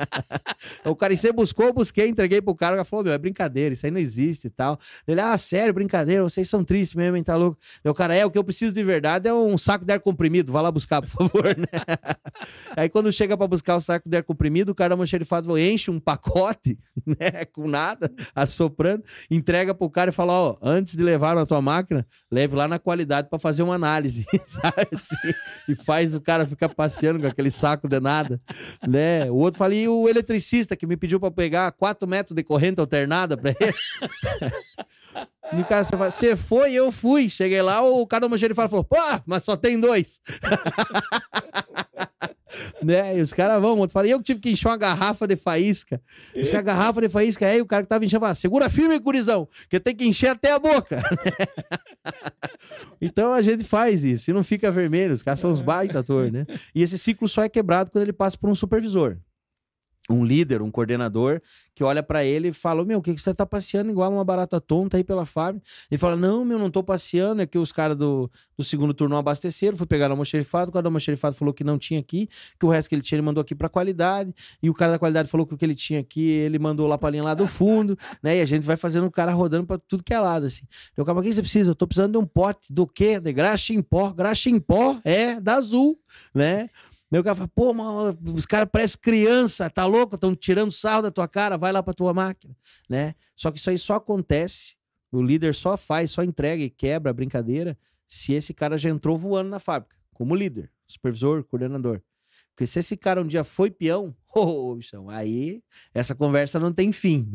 o cara, e você buscou, eu busquei, entreguei pro cara. O cara falou: meu, é brincadeira, isso aí não existe e tal. Ele, ah, sério, brincadeira, vocês são tristes mesmo, hein, tá louco? Aí o cara, é, o que eu preciso de verdade é um saco de ar comprimido, vá lá buscar, por favor, né? aí quando chega para buscar o saco de ar comprimido, o cara da mancherifado falou: enche um pacote, né, com nada, assoprando, entrega pro cara e fala: ó, oh, antes de levar na tua máquina, leve lá na qualidade pra fazer uma análise, sabe? Assim, e faz o cara ficar passeando com aquele saco de nada, né? O outro fala, e o eletricista que me pediu para pegar 4 metros de corrente alternada para ele? No o você fala, você foi, eu fui. Cheguei lá, o cara do mancheiro fala, pô, mas só tem dois. né? E os caras vão, outro fala, eu que tive que encher uma garrafa de faísca. Encher a garrafa de faísca, aí é, o cara que tava enchendo fala, segura firme, curizão, que tem que encher até a boca. então a gente faz isso, e não fica vermelho, os caras são os é. baita ator, né? E esse ciclo só é quebrado quando ele passa por um supervisor um líder, um coordenador, que olha para ele e fala: Meu, o que, que você tá passeando igual uma barata tonta aí pela fábrica? Ele fala: Não, meu, não tô passeando, é que os caras do, do segundo turno abasteceram, foi pegar uma almoxerifado, o cara do almoxerifado falou que não tinha aqui, que o resto que ele tinha ele mandou aqui pra qualidade, e o cara da qualidade falou que o que ele tinha aqui ele mandou lá pra linha lá do fundo, né? E a gente vai fazendo o cara rodando pra tudo que é lado, assim. Eu, calma, o que você precisa? Eu tô precisando de um pote do quê? De graxa em pó. Graxa em pó é da Azul, né? Meu cara fala, pô, mano, os caras parecem criança, tá louco? Estão tirando sarro da tua cara, vai lá pra tua máquina, né? Só que isso aí só acontece, o líder só faz, só entrega e quebra a brincadeira se esse cara já entrou voando na fábrica, como líder, supervisor, coordenador. Porque se esse cara um dia foi peão, oh, bichão, aí essa conversa não tem fim.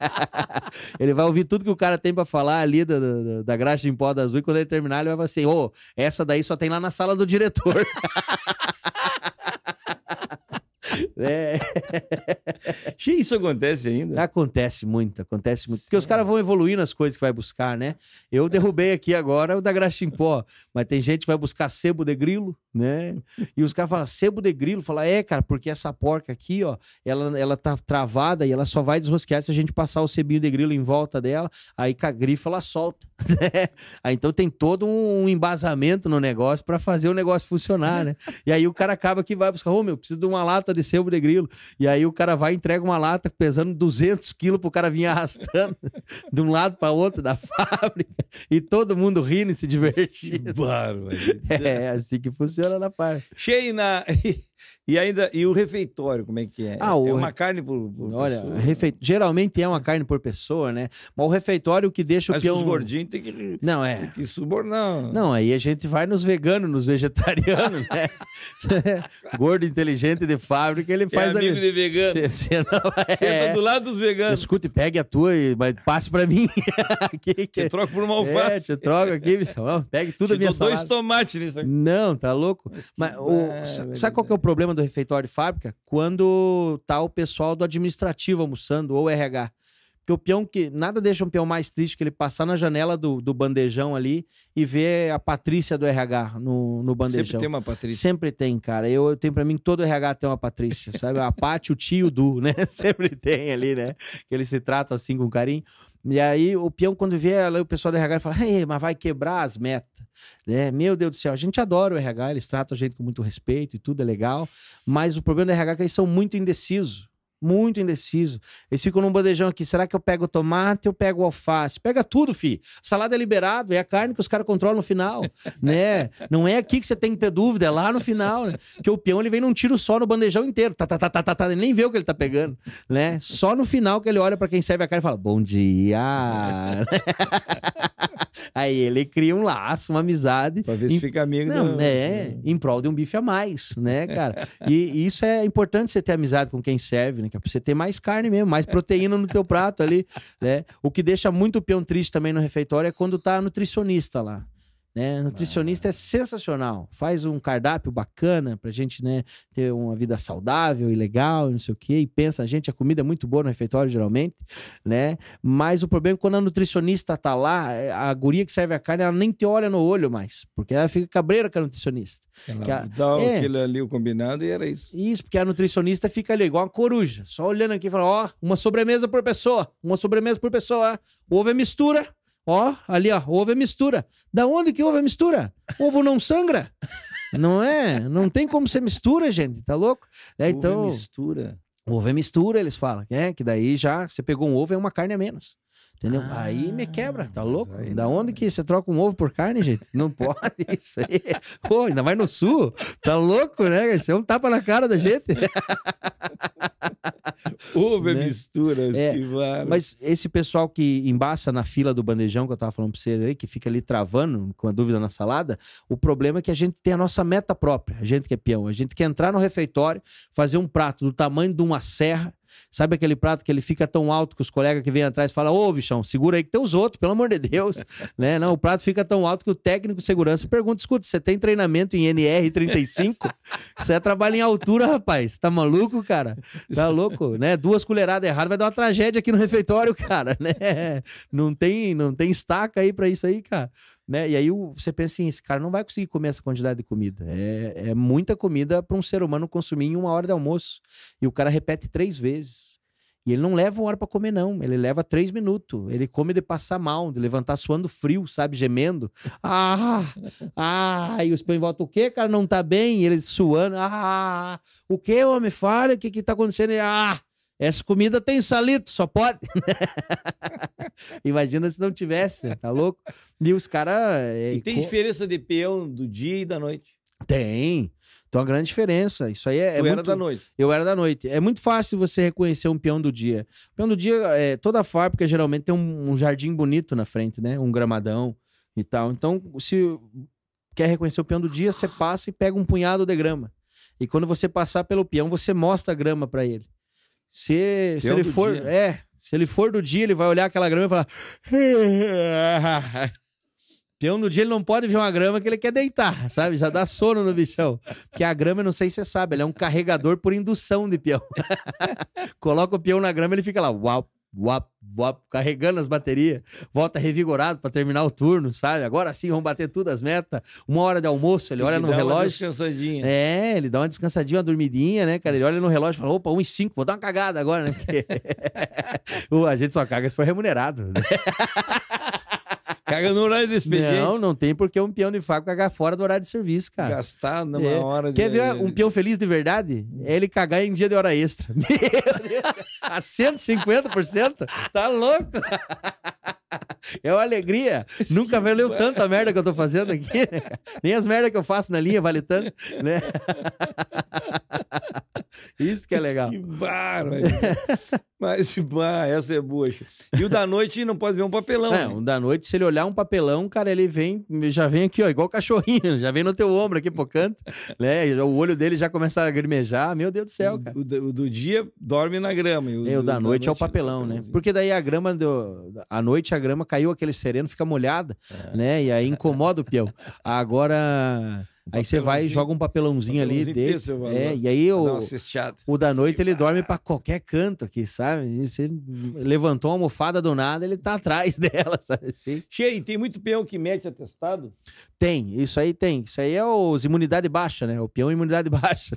ele vai ouvir tudo que o cara tem para falar ali do, do, da graxa em pó da azul e quando ele terminar ele vai falar assim, ô, oh, essa daí só tem lá na sala do diretor. É. Isso acontece ainda? Acontece muito, acontece muito. Certo. Porque os caras vão evoluindo as coisas que vai buscar, né? Eu derrubei aqui agora o da graxa em pó, mas tem gente que vai buscar sebo de grilo, né? E os caras falam, sebo de grilo. Fala, é, cara, porque essa porca aqui, ó, ela, ela tá travada e ela só vai desrosquear se a gente passar o sebinho de grilo em volta dela. Aí com a grifa ela solta. Né? aí então tem todo um embasamento no negócio para fazer o negócio funcionar, né? E aí o cara acaba que vai buscar, ô oh, meu, preciso de uma lata de sebo de grilo. E aí o cara vai e entrega uma lata pesando 200 quilos pro cara vir arrastando de um lado para outro da fábrica. E todo mundo rindo e se divertindo. Claro, é, é assim que funciona. Jana na Sheina. E ainda, e o refeitório, como é que é? Ah, o... É uma carne por, por Olha, pessoa. Né? Refe... geralmente é uma carne por pessoa, né? Mas o refeitório que deixa Mas o peão... Mas os gordinhos tem que... Não, é. Tem que subornar. Não, aí a gente vai nos veganos, nos vegetarianos, né? Gordo inteligente de fábrica, ele é faz é amigo ali... de vegano. É. Senta é... do lado dos veganos. Escuta, pegue a tua e passe pra mim. que, que... Te é. troco por uma alface. É, te troco aqui, bicho. Pegue tudo te a minha dou salada. dois tomates nisso aqui. Não, tá louco? Mas, o... Sabe qual que é o problema do refeitório de fábrica quando tá o pessoal do administrativo almoçando ou RH. Porque o peão que. Nada deixa um peão mais triste que ele passar na janela do, do bandejão ali e ver a Patrícia do RH no, no bandejão. Sempre tem uma Patrícia. Sempre tem, cara. Eu, eu tenho para mim que todo RH tem uma Patrícia, sabe? A Paty, o tio, o Du, né? Sempre tem ali, né? Que eles se tratam assim com carinho. E aí o peão, quando vê ela, o pessoal do RH fala, mas vai quebrar as metas. Né? Meu Deus do céu, a gente adora o RH, eles tratam a gente com muito respeito e tudo é legal, mas o problema do RH é que eles são muito indecisos. Muito indeciso. Eles ficam num bandejão aqui. Será que eu pego tomate ou pego alface? Pega tudo, fi. Salada é liberado, é a carne que os caras controlam no final, né? Não é aqui que você tem que ter dúvida, é lá no final, né? Porque o peão ele vem num tiro só no bandejão inteiro. Tá, tá, tá, tá, tá, Ele nem vê o que ele tá pegando, né? Só no final que ele olha para quem serve a carne e fala: "Bom dia". Aí ele cria um laço, uma amizade. Pra ver se em... fica amigo Não, do... é, em prol de um bife a mais, né, cara? E, e isso é importante você ter amizade com quem serve, né? né? Que é pra você ter mais carne mesmo, mais proteína no teu prato ali, né? O que deixa muito o peão triste também no refeitório é quando tá a nutricionista lá. Né? Nutricionista é sensacional. Faz um cardápio bacana pra gente, né, ter uma vida saudável e legal, não sei o quê. E pensa, a gente, a comida é muito boa no refeitório, geralmente, né? Mas o problema é que quando a nutricionista tá lá, eh, a guria que serve a carne, ela nem te olha no olho mais. Porque ela fica cabreira com a nutricionista. Ela a... dá é. aquilo ali, o combinado, e era isso. Isso, porque a nutricionista fica ali, igual uma coruja. Só olhando aqui e fala, ó, oh, uma sobremesa por pessoa. Uma sobremesa por pessoa. Houve é mistura Ó, ali, ó, ovo é mistura. Da onde que ovo é mistura? Ovo não sangra. Não é? Não tem como ser mistura, gente. Tá louco? É, ovo então, é mistura. Ovo é mistura, eles falam. É, que daí já você pegou um ovo, é uma carne a menos. Entendeu? Ah, aí me quebra, tá louco? Aí, da onde é. que você troca um ovo por carne, gente? Não pode isso aí. Pô, ainda mais no sul. Tá louco, né? Isso é um tapa na cara da gente. ovo é né? mistura, é, Mas esse pessoal que embaça na fila do bandejão, que eu tava falando pra você aí, que fica ali travando com a dúvida na salada, o problema é que a gente tem a nossa meta própria, a gente que é peão. A gente quer entrar no refeitório, fazer um prato do tamanho de uma serra, Sabe aquele prato que ele fica tão alto que os colegas que vêm atrás falam: Ô, bichão, segura aí que tem os outros, pelo amor de Deus. né? Não, o prato fica tão alto que o técnico de segurança pergunta: escuta, você tem treinamento em NR35? Você é trabalha em altura, rapaz. Tá maluco, cara? Tá louco, né? Duas colheradas erradas vai dar uma tragédia aqui no refeitório, cara, né? Não tem, não tem estaca aí para isso aí, cara. Né? E aí você pensa assim, esse cara não vai conseguir comer essa quantidade de comida. É, é muita comida para um ser humano consumir em uma hora de almoço. E o cara repete três vezes. E ele não leva uma hora para comer, não. Ele leva três minutos. Ele come de passar mal, de levantar suando frio, sabe? Gemendo. Ah! Ah! E os pães voltam, o quê, cara? Não tá bem? E ele suando. Ah! O que, homem? Fala, o que que tá acontecendo? Ah! Essa comida tem salito, só pode. Né? Imagina se não tivesse, né? tá louco? E os caras. É, e tem co... diferença de peão do dia e da noite? Tem. Então, a grande diferença. Isso aí é. é era muito... da noite. Eu era da noite. É muito fácil você reconhecer um peão do dia. O peão do dia, é, toda fábrica geralmente tem um, um jardim bonito na frente, né? Um gramadão e tal. Então, se quer reconhecer o peão do dia, você passa e pega um punhado de grama. E quando você passar pelo peão, você mostra a grama para ele. Se, se ele for. Dia. É. Se ele for do dia, ele vai olhar aquela grama e falar. Peão do dia ele não pode ver uma grama que ele quer deitar, sabe? Já dá sono no bichão. Porque a grama, não sei se você sabe, ela é um carregador por indução de peão. Coloca o peão na grama ele fica lá, uau, Wap, wap, carregando as baterias, volta revigorado para terminar o turno, sabe? Agora sim vamos bater tudo as metas. Uma hora de almoço, ele Tem olha no relógio. Uma descansadinha. É, ele dá uma descansadinha, uma dormidinha, né, cara? Ele olha no relógio e fala: opa, 5, vou dar uma cagada agora, né? Porque... Uh, a gente só caga se for remunerado. Né? Caga no horário de expediente. Não, não tem porque um peão de fábrica cagar fora do horário de serviço, cara. Gastar numa é. hora de... Quer ver um peão feliz de verdade? É ele cagar em dia de hora extra. Meu Deus. A 150%? Tá louco? É uma alegria. Sim, Nunca valeu mano. tanta merda que eu tô fazendo aqui. Nem as merdas que eu faço na linha vale tanto, né? Isso que é legal. Que barra, Mas, bah, essa é boa. E o da noite não pode ver um papelão. É, o da noite, se ele olhar um papelão, cara, ele vem, já vem aqui, ó, igual cachorrinho, já vem no teu ombro aqui pro canto, né? O olho dele já começa a grimejar. Meu Deus do céu, cara. O, do, o do dia dorme na grama. E o, é, o da, noite é noite é o papelão, né? Porque daí a grama, do, noite a grama caiu aquele sereno, fica molhada, é. né? E aí incomoda o peão. Agora aí você vai e joga um papelãozinho, papelãozinho ali dele. é, e aí o, o da noite ele dorme para qualquer canto aqui, sabe? E você levantou uma almofada do nada, ele tá atrás dela, sabe assim? Cheio, tem muito peão que mete atestado? Tem, isso aí tem. Isso aí é os imunidade baixa, né? O peão é imunidade baixa.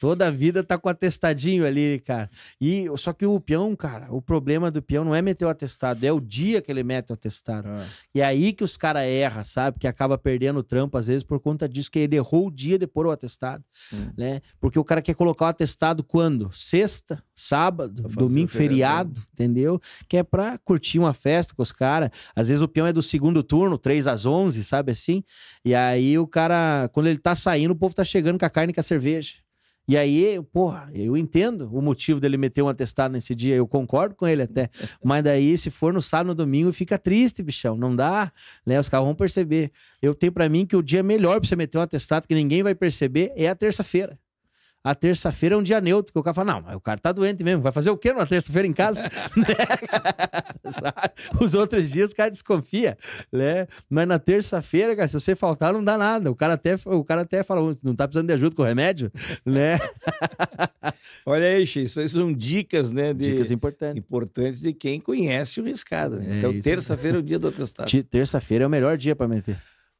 Toda a vida tá com atestadinho ali, cara. E só que o peão, cara, o problema do peão não é meter o atestado, é o dia que ele mete o atestado. Ah. E é aí que os caras erram, sabe? Que acaba perdendo o trampo às vezes por conta disso isso, que ele errou o dia de pôr o atestado, hum. né? Porque o cara quer colocar o atestado quando? Sexta, sábado, domingo, feriado, entendeu? Que é pra curtir uma festa com os caras. Às vezes o peão é do segundo turno, 3 às 11, sabe assim? E aí o cara, quando ele tá saindo, o povo tá chegando com a carne e com a cerveja. E aí, porra, eu entendo o motivo dele meter um atestado nesse dia, eu concordo com ele até. Mas daí, se for no sábado, no domingo, fica triste, bichão. Não dá, né? Os caras vão perceber. Eu tenho para mim que o dia melhor pra você meter um atestado que ninguém vai perceber é a terça-feira a terça-feira é um dia neutro, que o cara fala, não, o cara tá doente mesmo, vai fazer o quê numa terça-feira em casa? Né? Os outros dias o cara desconfia, né? Mas na terça-feira, cara, se você faltar, não dá nada. O cara até, o cara até fala, não tá precisando de ajuda com o remédio, né? Olha aí, X, isso aí são dicas, né? De, dicas importantes. Importantes de quem conhece o riscado, né? É então, terça-feira é o dia do atestado. Terça-feira é o melhor dia para meter.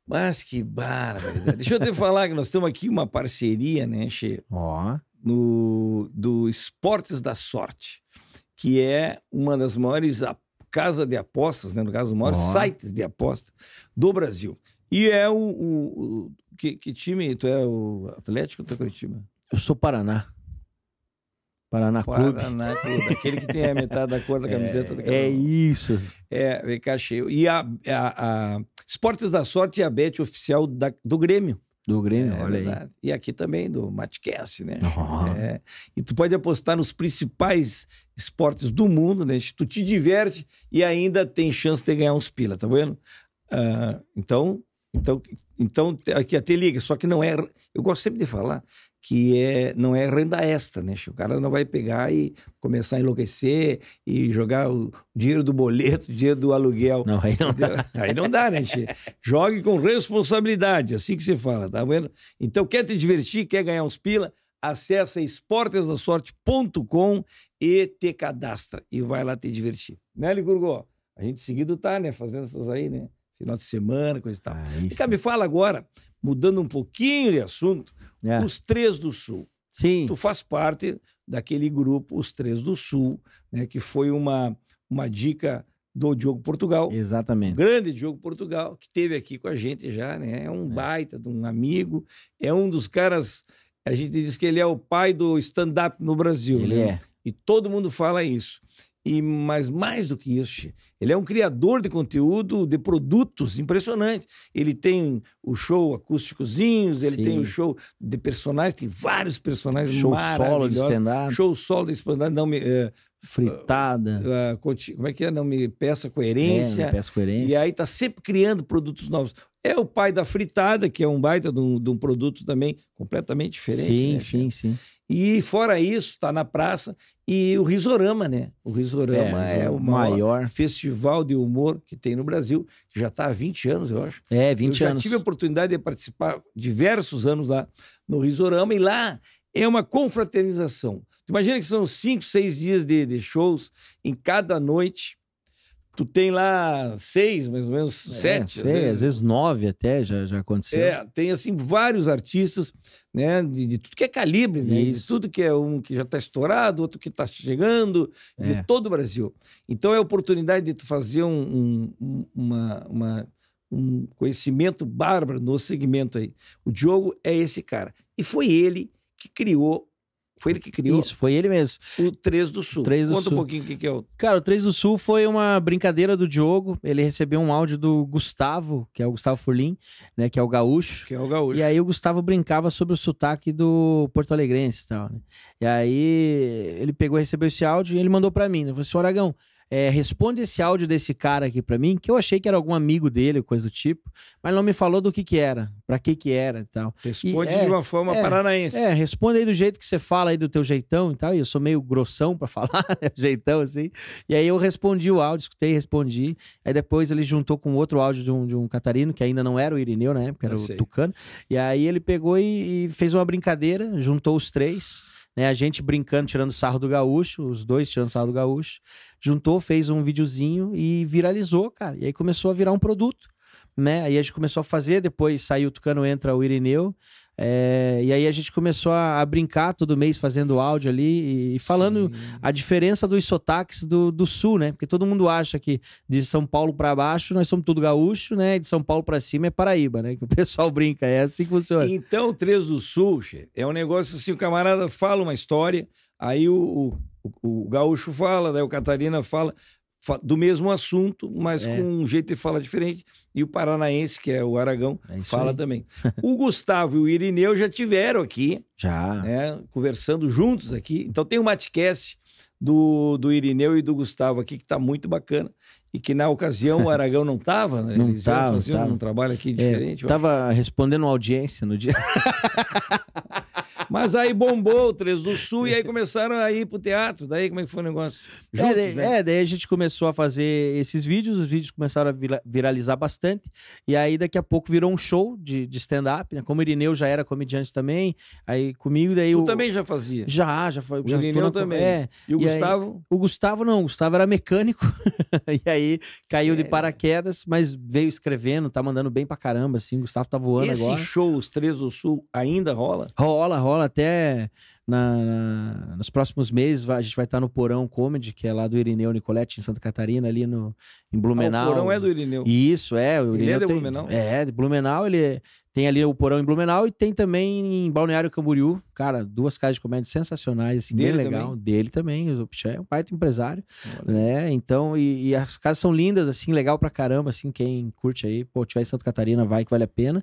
Mas que barba. Deixa eu te falar que nós temos aqui uma parceria, né, Che? Ó. Oh. No, do Esportes da Sorte, que é uma das maiores casas de apostas, né? No caso, os maiores oh. sites de aposta do Brasil. E é o. o, o que, que, time? Tu é o Atlético ou tu é Curitiba? Eu sou Paraná. Paraná Clube. Paraná Clube, aquele que tem a metade da cor da é, camiseta. É, da é isso. É, vem cheio. E a, a, a, Esportes da Sorte e a bet oficial da, do Grêmio. Do Grêmio, é, olha verdade. aí. E aqui também do Matcast, né? Oh. É, e tu pode apostar nos principais esportes do mundo, né? Tu te diverte e ainda tem chance de ganhar uns pila, tá vendo? Uh, então, então, então, aqui até liga, só que não é. Eu gosto sempre de falar que é, não é renda extra, né? O cara não vai pegar e começar a enlouquecer e jogar o dinheiro do boleto, o dinheiro do aluguel. Não, aí não dá. Aí não dá, né, che? Jogue com responsabilidade, assim que se fala, tá vendo? Então, quer te divertir, quer ganhar uns pila, acessa esportesdasorte.com e te cadastra e vai lá te divertir. Né, Ligurgo? A gente seguido tá, né, fazendo essas aí, né? Final de semana, coisa e tal. Ah, e, então, cá, me fala agora, mudando um pouquinho de assunto, é. os Três do Sul. Sim. Tu faz parte daquele grupo, os Três do Sul, né, que foi uma, uma dica do Diogo Portugal. Exatamente. grande Diogo Portugal, que teve aqui com a gente já, né? É um é. baita de um amigo, é um dos caras. A gente diz que ele é o pai do stand-up no Brasil. Ele né? é. E todo mundo fala isso. E, mas mais do que isso, ele é um criador de conteúdo, de produtos impressionantes. Ele tem o show acústicozinhos, ele Sim. tem o show de personagens, tem vários personagens show maravilhosos. Show solo de stand-up. Show solo de stand-up, não me... Eh, fritada. Uh, uh, como é que é? Não me peça coerência. É, me peça coerência. E aí tá sempre criando produtos novos. É o pai da fritada, que é um baita de um, de um produto também completamente diferente. Sim, né, sim, sim. E fora isso, está na praça. E o Risorama, né? O Risorama é, é o maior festival de humor que tem no Brasil, que já está há 20 anos, eu acho. É, 20 eu anos. Eu tive a oportunidade de participar diversos anos lá no Risorama, e lá é uma confraternização. imagina que são cinco, seis dias de, de shows em cada noite tu tem lá seis, mais ou menos, é, sete. Seis, às, vezes. às vezes nove até já, já aconteceu. É, tem assim vários artistas, né? De, de tudo que é calibre, né? De tudo que é um que já está estourado, outro que está chegando, é. de todo o Brasil. Então é a oportunidade de tu fazer um, um uma, uma, um conhecimento bárbaro no segmento aí. O Diogo é esse cara. E foi ele que criou foi ele que criou? Isso, foi ele mesmo. O três do Sul. três do Conta Sul. um pouquinho o que, que é o. Cara, o três do Sul foi uma brincadeira do Diogo. Ele recebeu um áudio do Gustavo, que é o Gustavo Furlim, né? Que é o gaúcho. Que é o gaúcho. E aí o Gustavo brincava sobre o sotaque do Porto Alegrense e tal, né? E aí ele pegou, recebeu esse áudio e ele mandou para mim. Né? Ele falou assim: Aragão, é, responde esse áudio desse cara aqui para mim, que eu achei que era algum amigo dele, coisa do tipo, mas não me falou do que que era, para que que era e tal. Responde e, é, de uma forma é, paranaense. É, responde aí do jeito que você fala aí, do teu jeitão e tal, e eu sou meio grossão para falar, né, jeitão assim, e aí eu respondi o áudio, escutei, respondi, aí depois ele juntou com outro áudio de um, de um catarino, que ainda não era o Irineu na né, época, era o Tucano, e aí ele pegou e, e fez uma brincadeira, juntou os três... Né? A gente brincando, tirando sarro do gaúcho, os dois tirando sarro do gaúcho. Juntou, fez um videozinho e viralizou, cara. E aí começou a virar um produto. Né? Aí a gente começou a fazer, depois saiu o Tucano, entra o Irineu. É, e aí a gente começou a, a, brincar todo mês fazendo áudio ali e, e falando Sim. a diferença dos sotaques do, do, sul, né? Porque todo mundo acha que de São Paulo para baixo nós somos tudo gaúcho, né? E de São Paulo para cima é Paraíba, né? Que o pessoal brinca, é assim que funciona. Então, o Três do Sul é um negócio assim: o camarada fala uma história, aí o, o, o gaúcho fala, daí o Catarina fala do mesmo assunto, mas é. com um jeito de falar diferente. E o paranaense, que é o Aragão, é fala aí. também. O Gustavo e o Irineu já tiveram aqui. Já. Né, conversando juntos aqui. Então tem um matcast do, do Irineu e do Gustavo aqui, que está muito bacana. E que na ocasião o Aragão não estava, né? Não estava. faziam tava. um trabalho aqui é, diferente. Estava respondendo uma audiência no dia. Mas aí bombou o Três do Sul e aí começaram a ir pro teatro. Daí como é que foi o negócio? É, Juntos, é, daí, né? é, daí a gente começou a fazer esses vídeos, os vídeos começaram a viralizar bastante. E aí daqui a pouco virou um show de, de stand-up, né? Como o Irineu já era comediante também, aí comigo daí... Tu também já fazia? Já, já foi. O Irineu também. É. E o e Gustavo? Aí... o Gustavo não, o Gustavo era mecânico. e aí caiu Sério? de paraquedas, mas veio escrevendo, tá mandando bem pra caramba, assim. O Gustavo tá voando Esse agora. Esse show, Os Três do Sul, ainda rola? Rola, rola escola, até na, na, nos próximos meses a gente vai estar no Porão Comedy, que é lá do Irineu Nicolete, em Santa Catarina, ali no, em Blumenau. Ah, o Porão é do Irineu. Isso, é. O Irineu ele é de tem, Blumenau? É, de Blumenau. Ele é, tem ali o Porão em Blumenau e tem também em Balneário Camboriú. Cara, duas casas de comédia sensacionais, assim, Dele bem legal. Também. Dele também, o Piché é um baita empresário, Olha. né? Então, e, e, as casas são lindas, assim, legal pra caramba, assim, quem curte aí, pô, tiver em Santa Catarina, vai que vale a pena,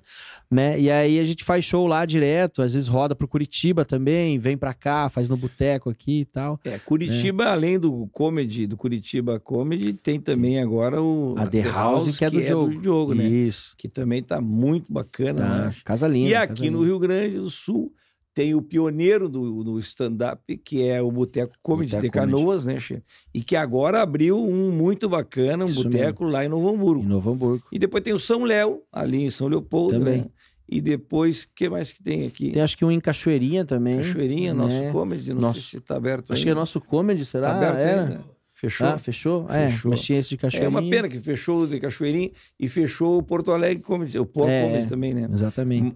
né? E aí a gente faz show lá direto, às vezes roda pro Curitiba também, vem pra cá, faz no boteco aqui e tal. É, Curitiba, né? além do comedy, do Curitiba Comedy, tem também agora o... A The, House, House que é do que Diogo. É do né? Isso. Que também tá muito bacana, tá. Casa linda. E aqui linda. no Rio Grande do Sul tem o pioneiro do, do stand-up, que é o Boteco Comedy Boteco de Canoas, Comedy. né, chefe? E que agora abriu um muito bacana, um Isso boteco mesmo. lá em Novo Hamburgo. Em Novo Hamburgo. E depois tem o São Léo, ali em São Leopoldo. Né? Também. Né? E depois, o que mais que tem aqui? Tem acho que um em Cachoeirinha também. Cachoeirinha, né? nosso comedy, não nosso... sei se tá aberto Acho ainda. que é nosso comedy, será? Tá aberto é. ainda. Fechou? Ah, fechou? É, fechou. É, mas tinha esse de Cachoeirinha. É uma pena que fechou o de Cachoeirinha e fechou o Porto Alegre Comedy, o Porto é, Comedy também, né? Exatamente.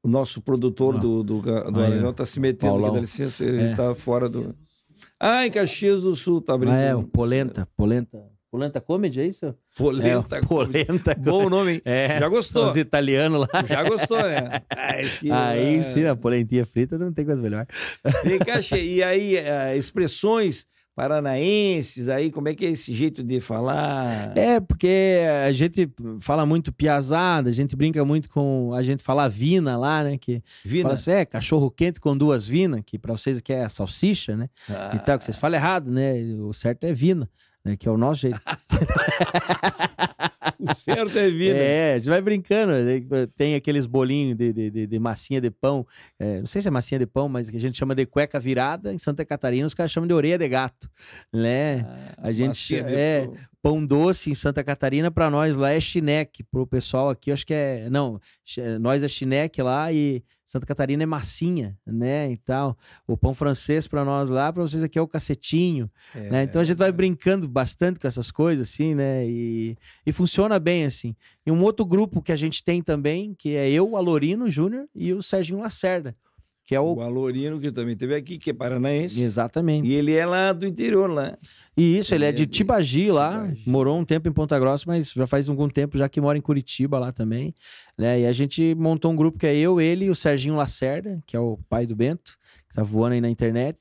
O nosso produtor ah. do, do, do ah, é. Aragão tá se metendo aqui, dá licença, ele é. tá fora do... Ah, em Caxias do Sul, tá brincando. Ah, é, o Polenta, Polenta... Polenta Comedy, é isso? Polenta. É, polenta Bom nome, hein? É, Já gostou. Os italianos lá. Já gostou, né? Ah, aí é... sim, a polentinha frita não tem coisa melhor. Vem cá, e aí, é, expressões paranaenses aí, como é que é esse jeito de falar? É, porque a gente fala muito piazada, a gente brinca muito com a gente falar vina lá, né, que vina. fala assim, é, cachorro quente com duas vina, que para vocês aqui é salsicha, né? Ah. E tal, que vocês falam errado, né? O certo é vina, né, que é o nosso jeito. O certo é vida. Né? É, a gente vai brincando. Né? Tem aqueles bolinhos de, de, de, de massinha de pão. É, não sei se é massinha de pão, mas que a gente chama de cueca virada. Em Santa Catarina, os caras chamam de orelha de gato. Né? Ah, a gente. É, Pão Doce em Santa Catarina, para nós lá é Chineque, pro pessoal aqui acho que é, não, nós é Chineque lá e Santa Catarina é massinha, né, e tal. O pão francês para nós lá, para vocês aqui é o cacetinho, é, né? Então a gente vai é. brincando bastante com essas coisas assim, né? E, e funciona bem assim. E um outro grupo que a gente tem também, que é eu, o Alorino Júnior e o Serginho Lacerda que é o... O Alorino, que também teve aqui, que é paranaense. Exatamente. E ele é lá do interior, lá. E isso, ele, é ele é, é, de Tibagi, lá. Morou um tempo em Ponta Grossa, mas já faz algum tempo já que mora em Curitiba, lá também. Né? E a gente montou um grupo que é eu, ele e o Serginho Lacerda, que é o pai do Bento, que tá voando aí na internet.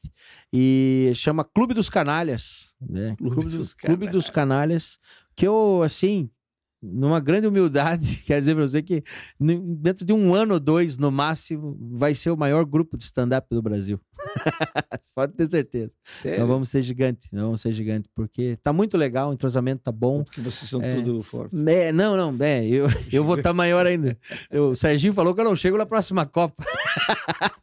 E chama Clube dos Canalhas. Né? Clube, Clube, dos, Clube dos Canalhas. Que eu, assim, numa grande humildade, quero dizer para você que dentro de um ano ou dois, no máximo, vai ser o maior grupo de stand-up do Brasil. Você pode ter certeza. Sério? Nós vamos ser gigante, não vamos ser gigante, porque tá muito legal, o entrosamento tá bom. Porque vocês são é, tudo forte. É, né, não, não, é, eu, eu vou estar tá maior ainda. Eu, o Serginho falou que eu não chego na próxima Copa.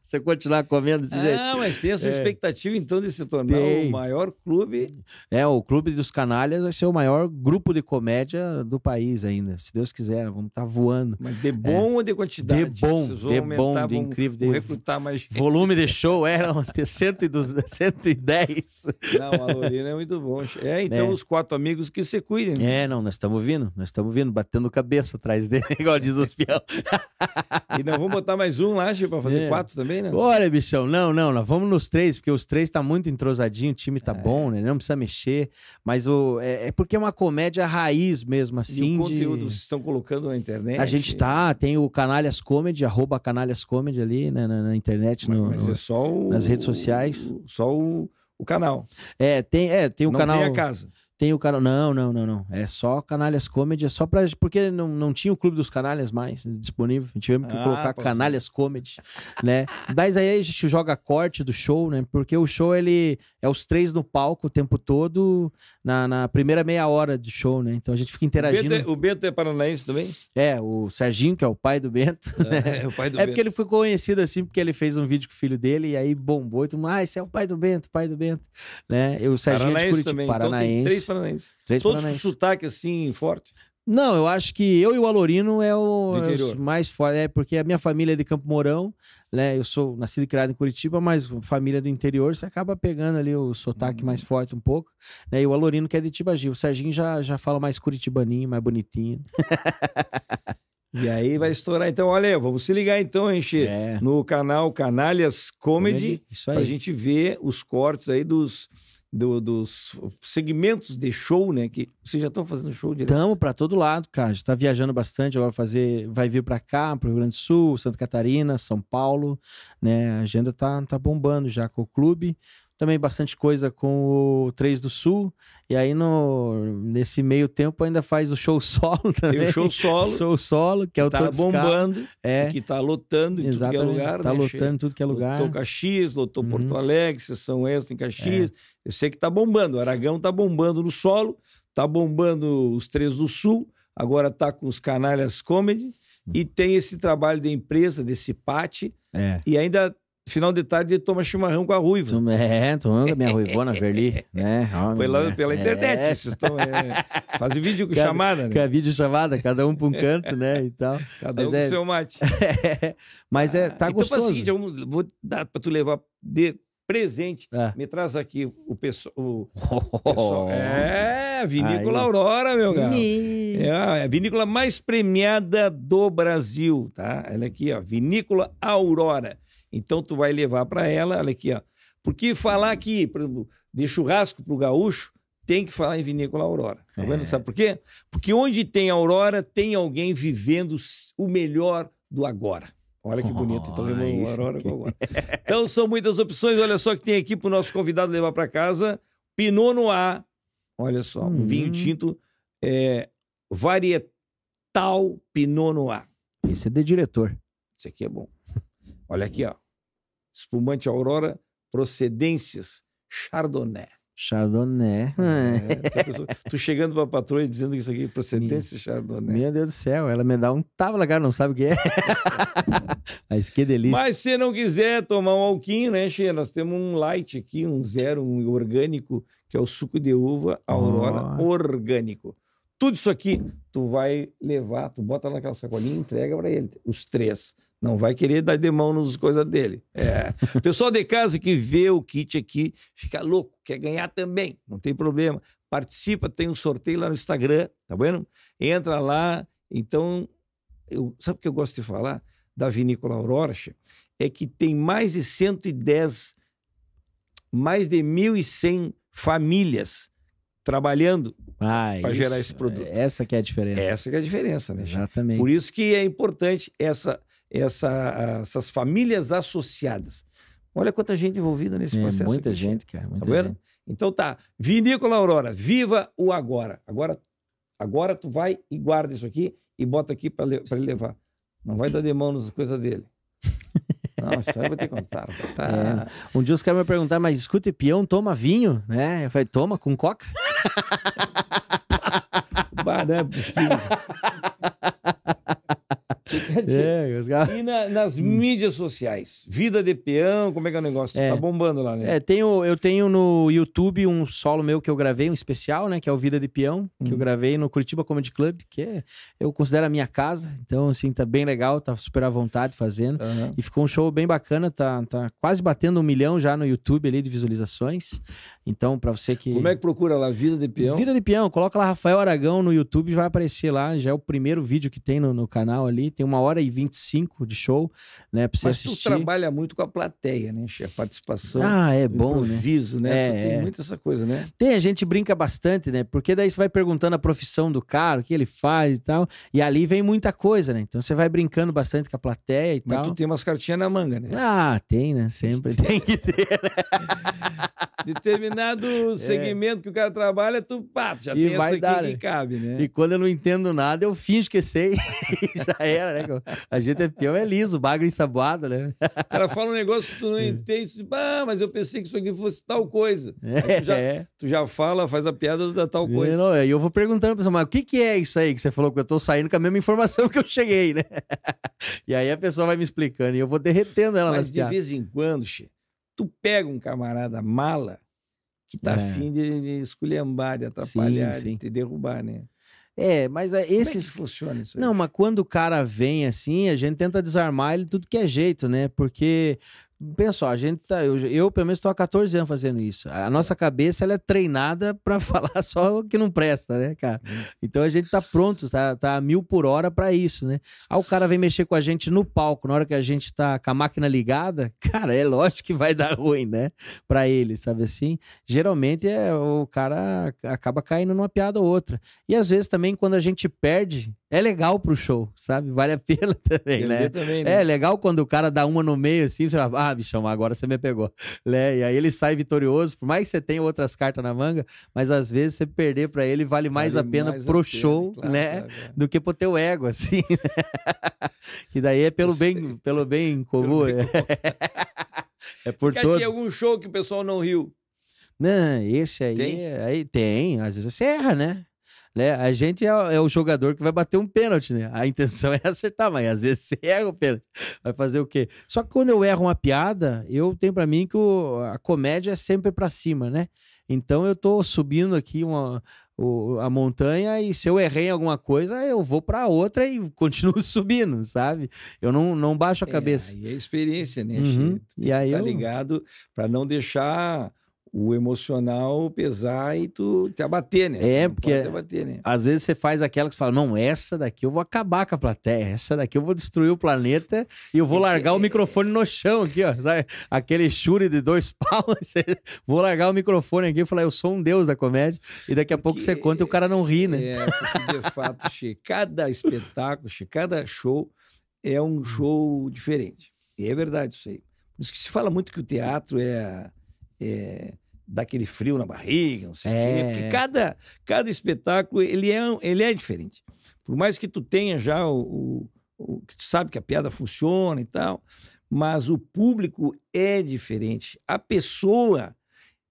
Você continuar comendo desse ah, jeito. mas tem essa é. expectativa então de se tornar tem. o maior clube. É, o Clube dos Canalhas vai ser o maior grupo de comédia do país ainda, se Deus quiser, vamos estar tá voando. Mas de bom é. ou de quantidade? De bom, de bom, de incrível. De... Recrutar mais gente. Volume de show, é, não, ter 110. Não, a Lorena é muito bom. É, então é. os quatro amigos que se cuidem. Né? É, não, nós estamos vindo, nós estamos vindo, batendo cabeça atrás dele, igual diz os peão. e nós vamos botar mais um lá, para fazer é. quatro também, né? Olha, bichão, não, não, nós vamos nos três, porque os três tá muito entrosadinho, o time tá é. bom, né? Não precisa mexer, mas o, é, é porque é uma comédia raiz mesmo, assim. E o assim, conteúdo de... vocês estão colocando na internet? A gente tá, tem o Canalhas Comedy, arroba Canalhas Comedy ali, né, na, na internet. Mas, no, mas no... é só o redes sociais? Só o, o canal. É, tem, é, tem o não canal. Tem a casa. Tem o canal. Não, não, não, não. É só Canalhas Comedy, é só pra. Porque não, não tinha o Clube dos Canalhas mais disponível. Tivemos que ah, colocar Canalhas Comedy, né? Daí aí a gente joga corte do show, né? Porque o show, ele é os três no palco o tempo todo, na, na primeira meia hora de show, né? Então a gente fica interagindo. O Bento, é, o Bento é paranaense também? É, o Serginho, que é o pai do Bento. né? É, o pai do é Bento. porque ele foi conhecido assim, porque ele fez um vídeo com o filho dele e aí bombou e tudo mais. Ah, esse é o pai do Bento, pai do Bento. Né? E o Serginho paranaense é de Curitiba, também. paranaense. Então, tem três paranaenses. Três Todos paranaense. com sotaque assim, forte. Não, eu acho que eu e o Alorino é o, é mais forte. É porque a minha família é de Campo Mourão, né? Eu sou nascido e criado em Curitiba, mas família do interior, você acaba pegando ali o sotaque hum. mais forte um pouco. Né? E o Alorino que é de Tibagi. O Serginho já, já fala mais curitibaninho, mais bonitinho. E aí vai estourar. Então, olha, vamos se ligar então, enche é. no canal Canalhas Comedy, Comedy. Isso aí. pra gente ver os cortes aí dos do, dos segmentos de show, né? Que vocês já estão fazendo show direto? Estamos para todo lado, cara. Já tá viajando bastante, agora fazer, vai vir para cá, para o Rio Grande do Sul, Santa Catarina, São Paulo, né? A agenda tá, tá bombando já com o clube também bastante coisa com o três do Sul. E aí, no, nesse meio tempo, ainda faz o show solo também. Tem o show solo. show solo, que, é que é o tá Todos bombando, é. que tá lotando em Exatamente, tudo que é lugar. Tá né? lotando em tudo que é lugar. Lotou Caxias, lotou uhum. Porto Alegre, São Extra em Caxias. É. Eu sei que tá bombando. O Aragão tá bombando no solo, tá bombando os Três do Sul, agora tá com os Canalhas Comedy. Hum. E tem esse trabalho da empresa, desse PAT. É. E ainda final de tarde ele toma chimarrão com a ruiva. é, tomando a minha ruivona Verli, né? Homem, Foi lá né? pela é. internet. É. é, vídeo com chamada, né? Cada vídeo chamada, cada um para um canto, né? E tal. Cada Mas um é, com seu mate. É, mas é, tá ah, gostoso. Então faz o seguinte, vou dar para tu levar de presente. Ah. Me traz aqui o pessoal. O... Oh, pessoal. É, Vinícola aí. Aurora, meu garoto é, é a vinícola mais premiada do Brasil, tá? Ela aqui, ó, Vinícola Aurora. Então tu vai levar para ela, olha aqui, ó. Porque falar aqui de churrasco para o gaúcho, tem que falar em vinícola Aurora. Tá é. vendo? É. Sabe por quê? Porque onde tem Aurora, tem alguém vivendo o melhor do agora. Olha que bonito. Oh, então, Aurora agora. Então, são muitas opções. Olha só que tem aqui para o nosso convidado levar para casa. Pinot Noir. Olha só, hum. um vinho tinto é, varietal Pinot Noir. Esse é de diretor. Esse aqui é bom. Olha aqui, ó espumante Aurora, procedências Chardonnay. Chardonnay. É, é pessoa, tu chegando pra patroa e dizendo que isso aqui é procedência minha, Chardonnay. Meu Deus do céu, ela me dá um tava na cara, não sabe o que é. Mas que delícia. Mas se não quiser tomar um alquinho, né, Xê? Nós temos um light aqui, um zero, um orgânico, que é o suco de uva Aurora oh. orgânico. Tudo isso aqui, tu vai levar, tu bota naquela sacolinha e entrega para ele. Os três. Não vai querer dar de mão nos coisas dele. É. Pessoal de casa que vê o kit aqui, fica louco, quer ganhar também, não tem problema. Participa, tem um sorteio lá no Instagram, tá vendo? Entra lá. Então, eu, sabe o que eu gosto de falar da vinícola Aurora? É que tem mais de 110, mais de 1.100 famílias trabalhando ah, para gerar esse produto. Essa que é a diferença. Essa que é a diferença, né? Exatamente. Por isso que é importante essa essa, essas famílias associadas. Olha quanta gente envolvida nesse é, processo. Muita aqui. gente, cara. Tá muita tá gente. Então tá. Vinícola Aurora, viva o agora. Agora, agora tu vai e guarda isso aqui e bota aqui para ele levar. Não vai dar de mão nas coisas dele. Não, isso aí eu vou te contar. Tá... É. Um dia os caras me perguntaram, mas escuta, peão toma vinho, né? Eu falei, toma com coca. bah, não é possível. É, e na, nas mídias sociais? Vida de peão, como é que é o negócio? É. Tá bombando lá, né? É, tenho, eu tenho no YouTube um solo meu que eu gravei, um especial, né? Que é o Vida de Peão, hum. que eu uhum. gravei no Curitiba Comedy Club, que é, eu considero a minha casa. Então, assim, tá bem legal, tá super à vontade fazendo. Uhum. E ficou um show bem bacana, tá, tá quase batendo um milhão já no YouTube ali de visualizações. Então, para você que. Como é que procura lá? Vida de Peão? Vida de Peão. Coloca lá Rafael Aragão no YouTube, vai aparecer lá. Já é o primeiro vídeo que tem no, no canal ali. Tem uma hora e vinte e cinco de show, né? Pra você Mas assistir. tu trabalha muito com a plateia, né? A participação. Ah, é bom. Né? Improviso, né? né? É, tu tem é. muita essa coisa, né? Tem, a gente brinca bastante, né? Porque daí você vai perguntando a profissão do cara, o que ele faz e tal. E ali vem muita coisa, né? Então você vai brincando bastante com a plateia e Mas tal. Mas tu tem umas cartinhas na manga, né? Ah, tem, né? Sempre tem que ter, né? Determinado é. segmento é. que o cara trabalha, tu pá, já e tem vai essa aqui dar, que né? cabe, né? E quando eu não entendo nada, eu finjo que sei e já era, né? A gente é peão, é liso, bagre ensaboado, né? O cara fala um negócio que tu não é. entende, tu, ah, mas eu pensei que isso aqui fosse tal coisa. É, tu, já, é. tu, já, fala, faz a piada da tal é, coisa. E não, eu vou perguntando pra pessoa, mas o que, que é isso aí que você falou que eu tô saindo com a mesma informação que eu cheguei, né? E aí a pessoa vai me explicando e eu vou derretendo ela mas nas de piadas. de vez em quando, Che, Tu pega um camarada mala que tá é. afim de, de esculhambar, de atrapalhar, sim, sim. de te derrubar, né? É, mas esses. É Como é funciona isso aí? Não, mas quando o cara vem assim, a gente tenta desarmar ele tudo que é jeito, né? Porque Pessoal, a gente tá. Eu, eu pelo menos, estou há 14 anos fazendo isso. A nossa cabeça ela é treinada para falar só o que não presta, né, cara? Então a gente tá pronto, tá, tá a mil por hora para isso, né? Aí o cara vem mexer com a gente no palco, na hora que a gente tá com a máquina ligada, cara, é lógico que vai dar ruim, né? Para ele, sabe assim? Geralmente é o cara acaba caindo numa piada ou outra. E às vezes também, quando a gente perde, é legal pro show, sabe? Vale a pena também, né? também né? É legal quando o cara dá uma no meio assim, você fala, ah, bichão, agora você me pegou. Né? E aí ele sai vitorioso, por mais que você tenha outras cartas na manga, mas às vezes você perder para ele vale, vale mais a pena mais pro a pena, show, claro, né? Claro, Do que pro teu ego, assim. Né? que daí é pelo bem, pelo bem comum. Pelo bem né? comum. é por todo. Tinha algum show que o pessoal não riu? Não, esse aí, tem? É, aí tem, às vezes você erra, né? né? A gente é, é, o jogador que vai bater um pênalti, né? A intenção é acertar, mas às vezes você erra o pênalti. Vai fazer o quê? Só que quando eu erro uma piada, eu tenho para mim que o, a comédia é sempre para cima, né? Então eu tô subindo aqui uma, o, a montanha e se eu errei em alguma coisa, eu vou para outra e continuo subindo, sabe? Eu não, não baixo a é, cabeça. É, e a experiência, né, uhum. E aí tá eu... ligado para não deixar o emocional pesar e tu te abater, né? É, porque abater, né? às vezes você faz aquela que você fala, não, essa daqui eu vou acabar com a plateia, essa daqui eu vou destruir o planeta e eu vou é largar é, o é. microfone no chão aqui, ó, sabe? Aquele chure de dois paus, vou largar o microfone aqui e falar, eu sou um deus da comédia e daqui a porque, pouco você conta e o cara não ri, né? É, porque de fato, che, cada espetáculo, che, cada show é um show diferente. E é verdade isso aí. Por isso que se fala muito que o teatro é... é dá aquele frio na barriga, não sei o quê. Porque é. cada, cada espetáculo, ele é, ele é diferente. Por mais que tu tenha já o, o, o que tu sabe que a piada funciona e tal, mas o público é diferente. A pessoa,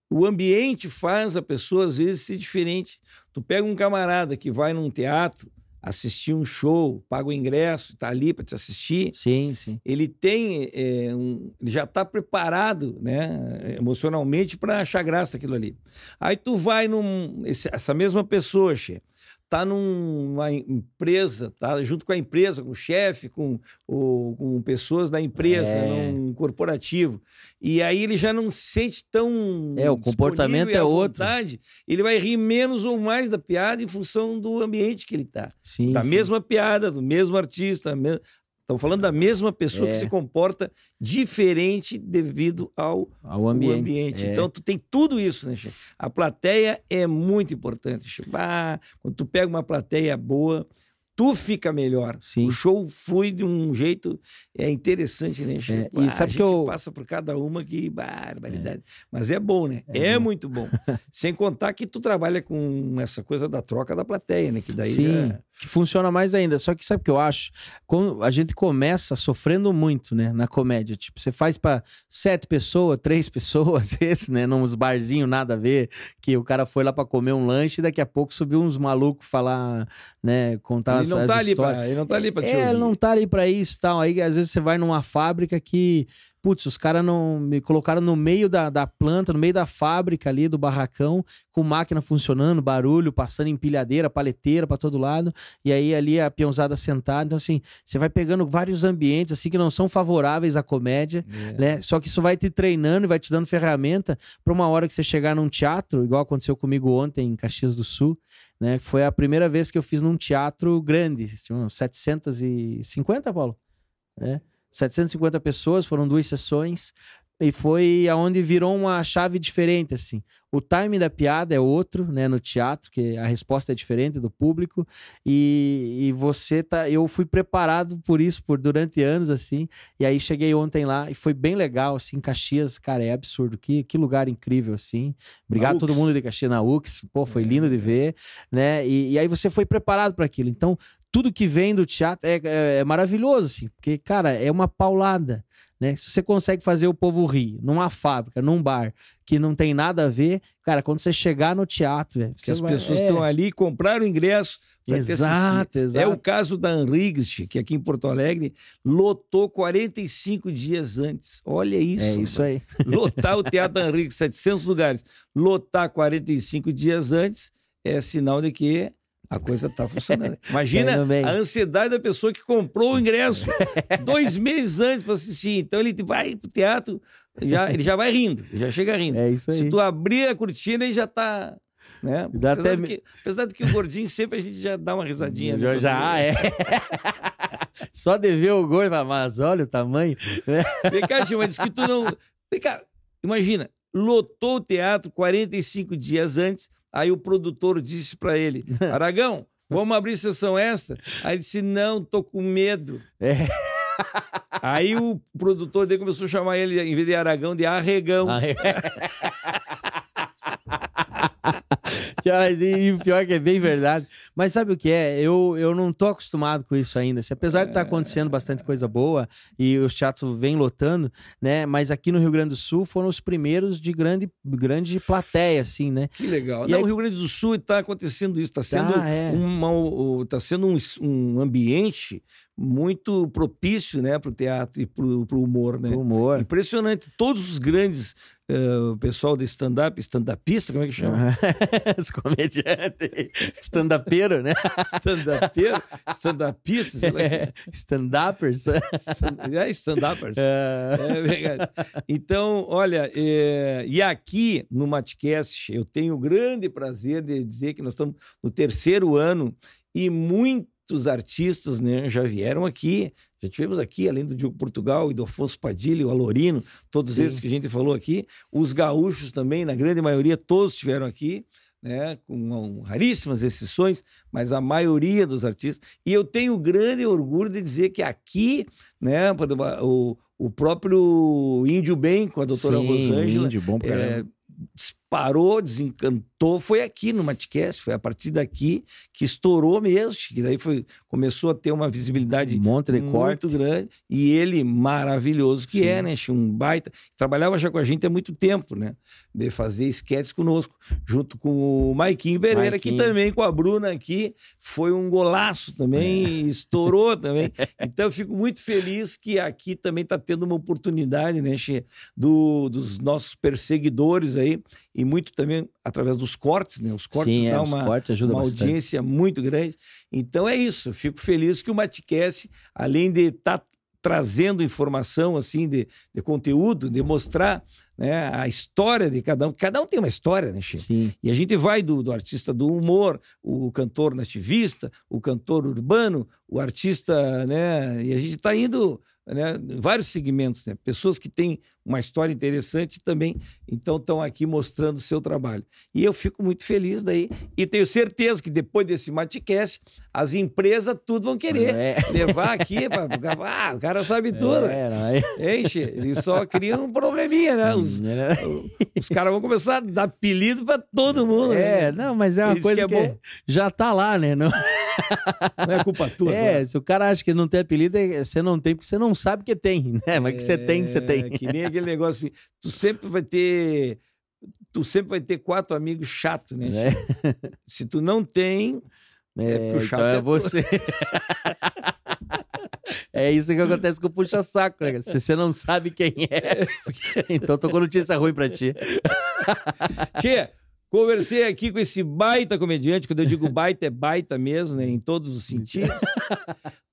o ambiente faz a pessoa às vezes ser diferente. Tu pega um camarada que vai num teatro assistir um show, paga o ingresso, está ali para te assistir. Sim, sim. Ele tem é, um, ele já está preparado, né, emocionalmente para achar graça aquilo ali. Aí tu vai num esse, essa mesma pessoa, che, está numa empresa, tá junto com a empresa, com o chefe, com, o, com pessoas da empresa, é. num corporativo. E aí ele já não se sente tão. É, o comportamento é outro. Vontade, ele vai rir menos ou mais da piada em função do ambiente que ele está. Sim. Da sim. mesma piada, do mesmo artista, Estamos falando da mesma pessoa é. que se comporta diferente devido ao, ao ambiente. ambiente. É. Então, tu tem tudo isso, né, Chico? A plateia é muito importante, Chico. Ah, quando tu pega uma plateia boa, tu fica melhor. Sim. O show flui de um jeito é interessante, né, É, e sabe a gente que eu... passa por cada uma que barbaridade. É. Mas é bom, né? É, é muito bom. Sem contar que tu trabalha com essa coisa da troca da plateia, né? Que daí Sim, já... que funciona mais ainda. Só que sabe o que eu acho? Quando a gente começa sofrendo muito, né? Na comédia. Tipo, você faz para sete pessoas, três pessoas, esse, né? Nos barzinho nada a ver. Que o cara foi lá para comer um lanche e daqui a pouco subiu uns malucos falar, né? Contar as, ele não tá Pra, ele não tá ali pra te É, ouvir. não tá ali pra isso e tal. Aí às vezes você vai numa fábrica que, putz, os caras não me colocaram no meio da, da planta, no meio da fábrica ali, do barracão, com máquina funcionando, barulho, passando empilhadeira, paleteira para todo lado, e aí ali a peãozada sentada. Então, assim, você vai pegando vários ambientes assim que não são favoráveis à comédia, é. né? Só que isso vai te treinando e vai te dando ferramenta para uma hora que você chegar num teatro, igual aconteceu comigo ontem em Caxias do Sul. Né? Foi a primeira vez que eu fiz num teatro grande, tinha 750, Paulo? Né? 750 pessoas, foram duas sessões. E foi aonde virou uma chave diferente, assim. O time da piada é outro, né, no teatro, que a resposta é diferente do público. E, e você tá. Eu fui preparado por isso por durante anos, assim. E aí cheguei ontem lá e foi bem legal, assim. Caxias, cara, é absurdo. Que, que lugar incrível, assim. Obrigado a todo mundo de Caxias, na UX. Pô, foi é. lindo de ver, né? E, e aí você foi preparado para aquilo. Então, tudo que vem do teatro é, é, é, maravilhoso, assim, porque, cara, é uma paulada. Né? Se você consegue fazer o povo rir numa fábrica, num bar, que não tem nada a ver, cara, quando você chegar no teatro, véio, as vai... pessoas é. estão é... ali compraram ingresso exato, exato. É o caso da Anrigst, que aqui em Porto Alegre lotou 45 dias antes. Olha é isso. É isso mano. aí. Lotar o Teatro da Anrigst, 700 lugares. Lotar 45 dias antes é sinal de que a coisa está funcionando. Imagina tá a ansiedade da pessoa que comprou o ingresso dois meses antes para assistir. Então ele vai pro teatro, já, ele já vai rindo, já chega rindo. É isso aí. Se tu abrir a cortina, ele já está né? Dá apesar, até... do que, apesar do que o gordinho sempre a gente já dá uma risadinha. Né, já, já ah, é. Só de ver o gordo, mas olha o tamanho. Vem cá, Gil, mas diz que tu não. Vem cá, imagina, lotou o teatro 45 dias antes, Aí o produtor disse para ele: Aragão, vamos abrir sessão extra? Aí ele disse: Não, tô com medo. É. Aí o produtor dele começou a chamar ele, em vez de Aragão, de Arregão. Arregão. Mas, e, o pior é que é bem verdade. Mas sabe o que é? Eu, eu não tô acostumado com isso ainda. Se, apesar de estar tá acontecendo bastante coisa boa e os teatros vêm lotando, né? Mas aqui no Rio Grande do Sul foram os primeiros de grande, grande plateia, assim, né? Que legal. E não, aí... o Rio Grande do Sul está acontecendo isso. Está sendo, tá, é. uma, tá sendo um, um ambiente muito propício né, para o teatro e para o humor. Né? Humor. Impressionante. Todos os grandes eh, o pessoal de stand-up, stand-upista, como é que chama? Uhum. Os comediantes. Stand-upeiro, né? Stand-upeiro, stand-upista, sei lá. É, stand-uppers. É, stand-uppers. É verdade. Então, olha, é... e aqui no Matcast, eu tenho o grande prazer de dizer que nós estamos no terceiro ano e muito muitos artistas né, já vieram aqui, já tivemos aqui, além do Diogo Portugal e do Afonso Padilha, o Alorino, todos Sim. esses que a gente falou aqui. Os gaúchos também, na grande maioria, todos estiveram aqui, né? com raríssimas exceções, mas a maioria dos artistas. E eu tenho grande orgulho de dizer que aqui, né, o, o próprio Índio Bem, com a doutora Sim, Rosângela. Índio, bom é, parou, desencantou, foi aqui no Matcast, foi a partir daqui que estourou mesmo, que daí foi, começou a ter uma visibilidade muito corte. grande, e ele, maravilhoso que Sim. é, né, um baita, trabalhava já com a gente há muito tempo, né, de fazer esquetes conosco, junto com o Maiquinho Pereira, aqui que também com a Bruna aqui, foi um golaço também, é. estourou também, então eu fico muito feliz que aqui também está tendo uma oportunidade, né, Xê, do, dos nossos perseguidores aí, e muito também através dos cortes, né? Os cortes Sim, dão é, uma, cortes uma audiência muito grande. Então é isso, fico feliz que o Maticast, além de estar tá trazendo informação assim de, de conteúdo, de mostrar né, a história de cada um. Cada um tem uma história, né, Chico? Sim. E a gente vai do, do artista do humor, o cantor nativista, o cantor urbano, o artista, né? E a gente está indo né, vários segmentos, né? Pessoas que têm uma história interessante também. Então estão aqui mostrando o seu trabalho. E eu fico muito feliz daí. E tenho certeza que depois desse Matcast, as empresas tudo vão querer é. levar aqui. Pra... Ah, o cara sabe é, tudo. É, é. Enche, ele só cria um probleminha, né? Os, é. os caras vão começar a dar apelido para todo mundo. Né? É, né? não, mas é uma Eles coisa que, é que já tá lá, né? Não... não é culpa tua. É, agora. se o cara acha que não tem apelido, você não tem porque você não sabe que tem, né? Mas que você tem, você tem. Que nem aquele negócio assim. Tu sempre vai ter. Tu sempre vai ter quatro amigos chato, né? É. Se tu não tem, é, é porque o chato então é, é você. é isso que acontece com o puxa-saco, né? Se você não sabe quem é, então tô com notícia ruim pra ti. Tia, Conversei aqui com esse baita comediante, quando eu digo baita, é baita mesmo, né? Em todos os sentidos.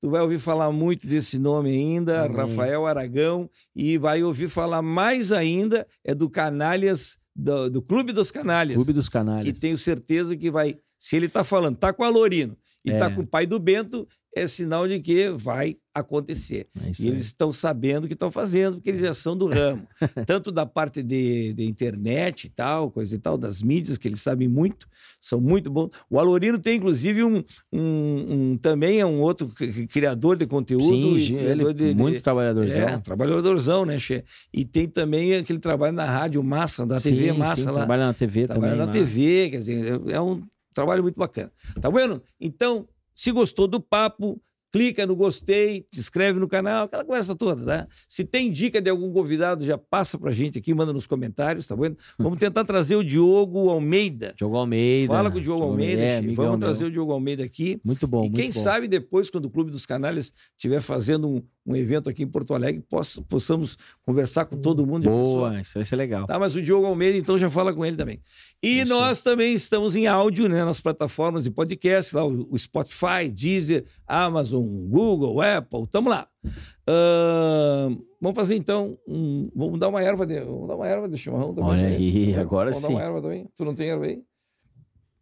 tu vai ouvir falar muito desse nome ainda, Rafael Aragão, e vai ouvir falar mais ainda, é do Canalhas, do, do Clube dos Canalhas. Clube dos Canalhas. Que tenho certeza que vai. Se ele tá falando, tá com a Lorino, e está é. com o pai do Bento, é sinal de que vai acontecer. É e eles estão sabendo o que estão fazendo, porque eles já são do ramo. Tanto da parte de, de, internet e tal, coisa e tal, das mídias, que eles sabem muito, são muito bons. O Alorino tem, inclusive, um, um, um também é um outro criador de conteúdo. Sim, e, ele, de, muito de, trabalhadorzão. É, trabalhadorzão, né, Che? E tem também aquele trabalho na rádio Massa, da sim, TV Massa sim, lá. Trabalha na TV trabalha também. Trabalha na lá. TV, quer dizer, é, é um Trabalho muito bacana. Tá vendo? Então, se gostou do papo, clica no gostei, te inscreve no canal, aquela conversa toda, tá? Se tem dica de algum convidado, já passa pra gente aqui, manda nos comentários, tá vendo? Vamos tentar trazer o Diogo Almeida. Diogo Almeida. Fala com o Diogo, Diogo Almeida, é, Vamos meu. trazer o Diogo Almeida aqui. Muito bom, E quem sabe depois, quando o Clube dos Canalhas estiver fazendo um, um evento aqui em Porto Alegre, poss possamos conversar com todo mundo. Boa, isso vai ser legal. Tá, mas o Diogo Almeida, então, já fala com ele também. E isso. nós também estamos em áudio, né, nas plataformas de podcast, lá o Spotify, Deezer, Amazon, Google, Apple, tamo lá. Uh, vamos fazer então um, vamos dar uma erva de, vamos dar uma erva de chimarrão também. Olha né? aí, agora vamos sim. Vamos dar uma erva também. Tu não tem erva aí?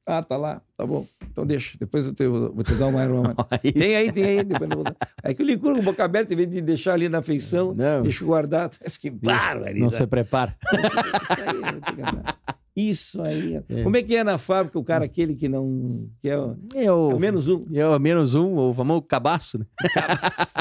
Ah, tá lá, tá bom. Então deixa, depois eu te, vou te dar uma aroma. tem aí, tem aí. Depois eu vou dar. É que o licor com boca aberta, em vez de deixar ali na feição, não, deixa guardado. Parece que barbaridade. Não se prepara. Isso aí, Isso aí. É. Como é que é na fábrica o cara aquele que não. Que é, o, é, o, é menos um. É o menos um, ou vamos, cabaço, né? Cabaço.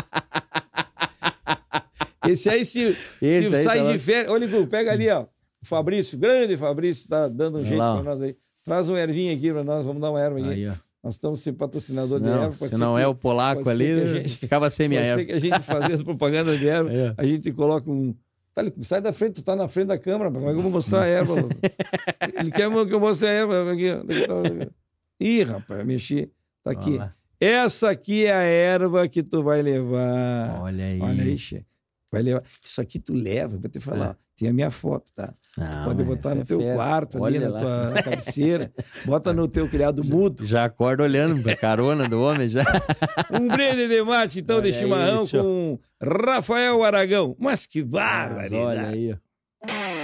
Esse aí, se, Esse se aí sai tá de férias. Ô, Ligu, pega ali, ó. O Fabrício, grande Fabrício, tá dando um jeito lá, pra nós aí. Traz uma ervinha aqui para nós, vamos dar uma erva aqui. Aí, nós estamos sem patrocinador não, de erva. Se não que, é o polaco ali, gente, ficava sem minha erva. que a gente fazendo propaganda de erva, é. a gente coloca um. Tá, sai da frente, tu tá na frente da câmera, como é que eu vou mostrar a erva? Ele quer que eu mostre a erva. Aqui. É tá? Ih, rapaz, mexi. Tá aqui. Essa aqui é a erva que tu vai levar. Olha aí. Olha aí, che. Vai levar. Isso aqui tu leva, vou te falar. É. Tem a minha foto, tá? Não, ah, pode botar no é teu é quarto, Olha ali na lá. tua cabeceira. Bota no teu criado mudo. Já acorda olhando pra carona do homem, já. um brinde de mate, então, olha de chimarrão aí, com Rafael Aragão. Mas que barbaridade! Olha aí, ó.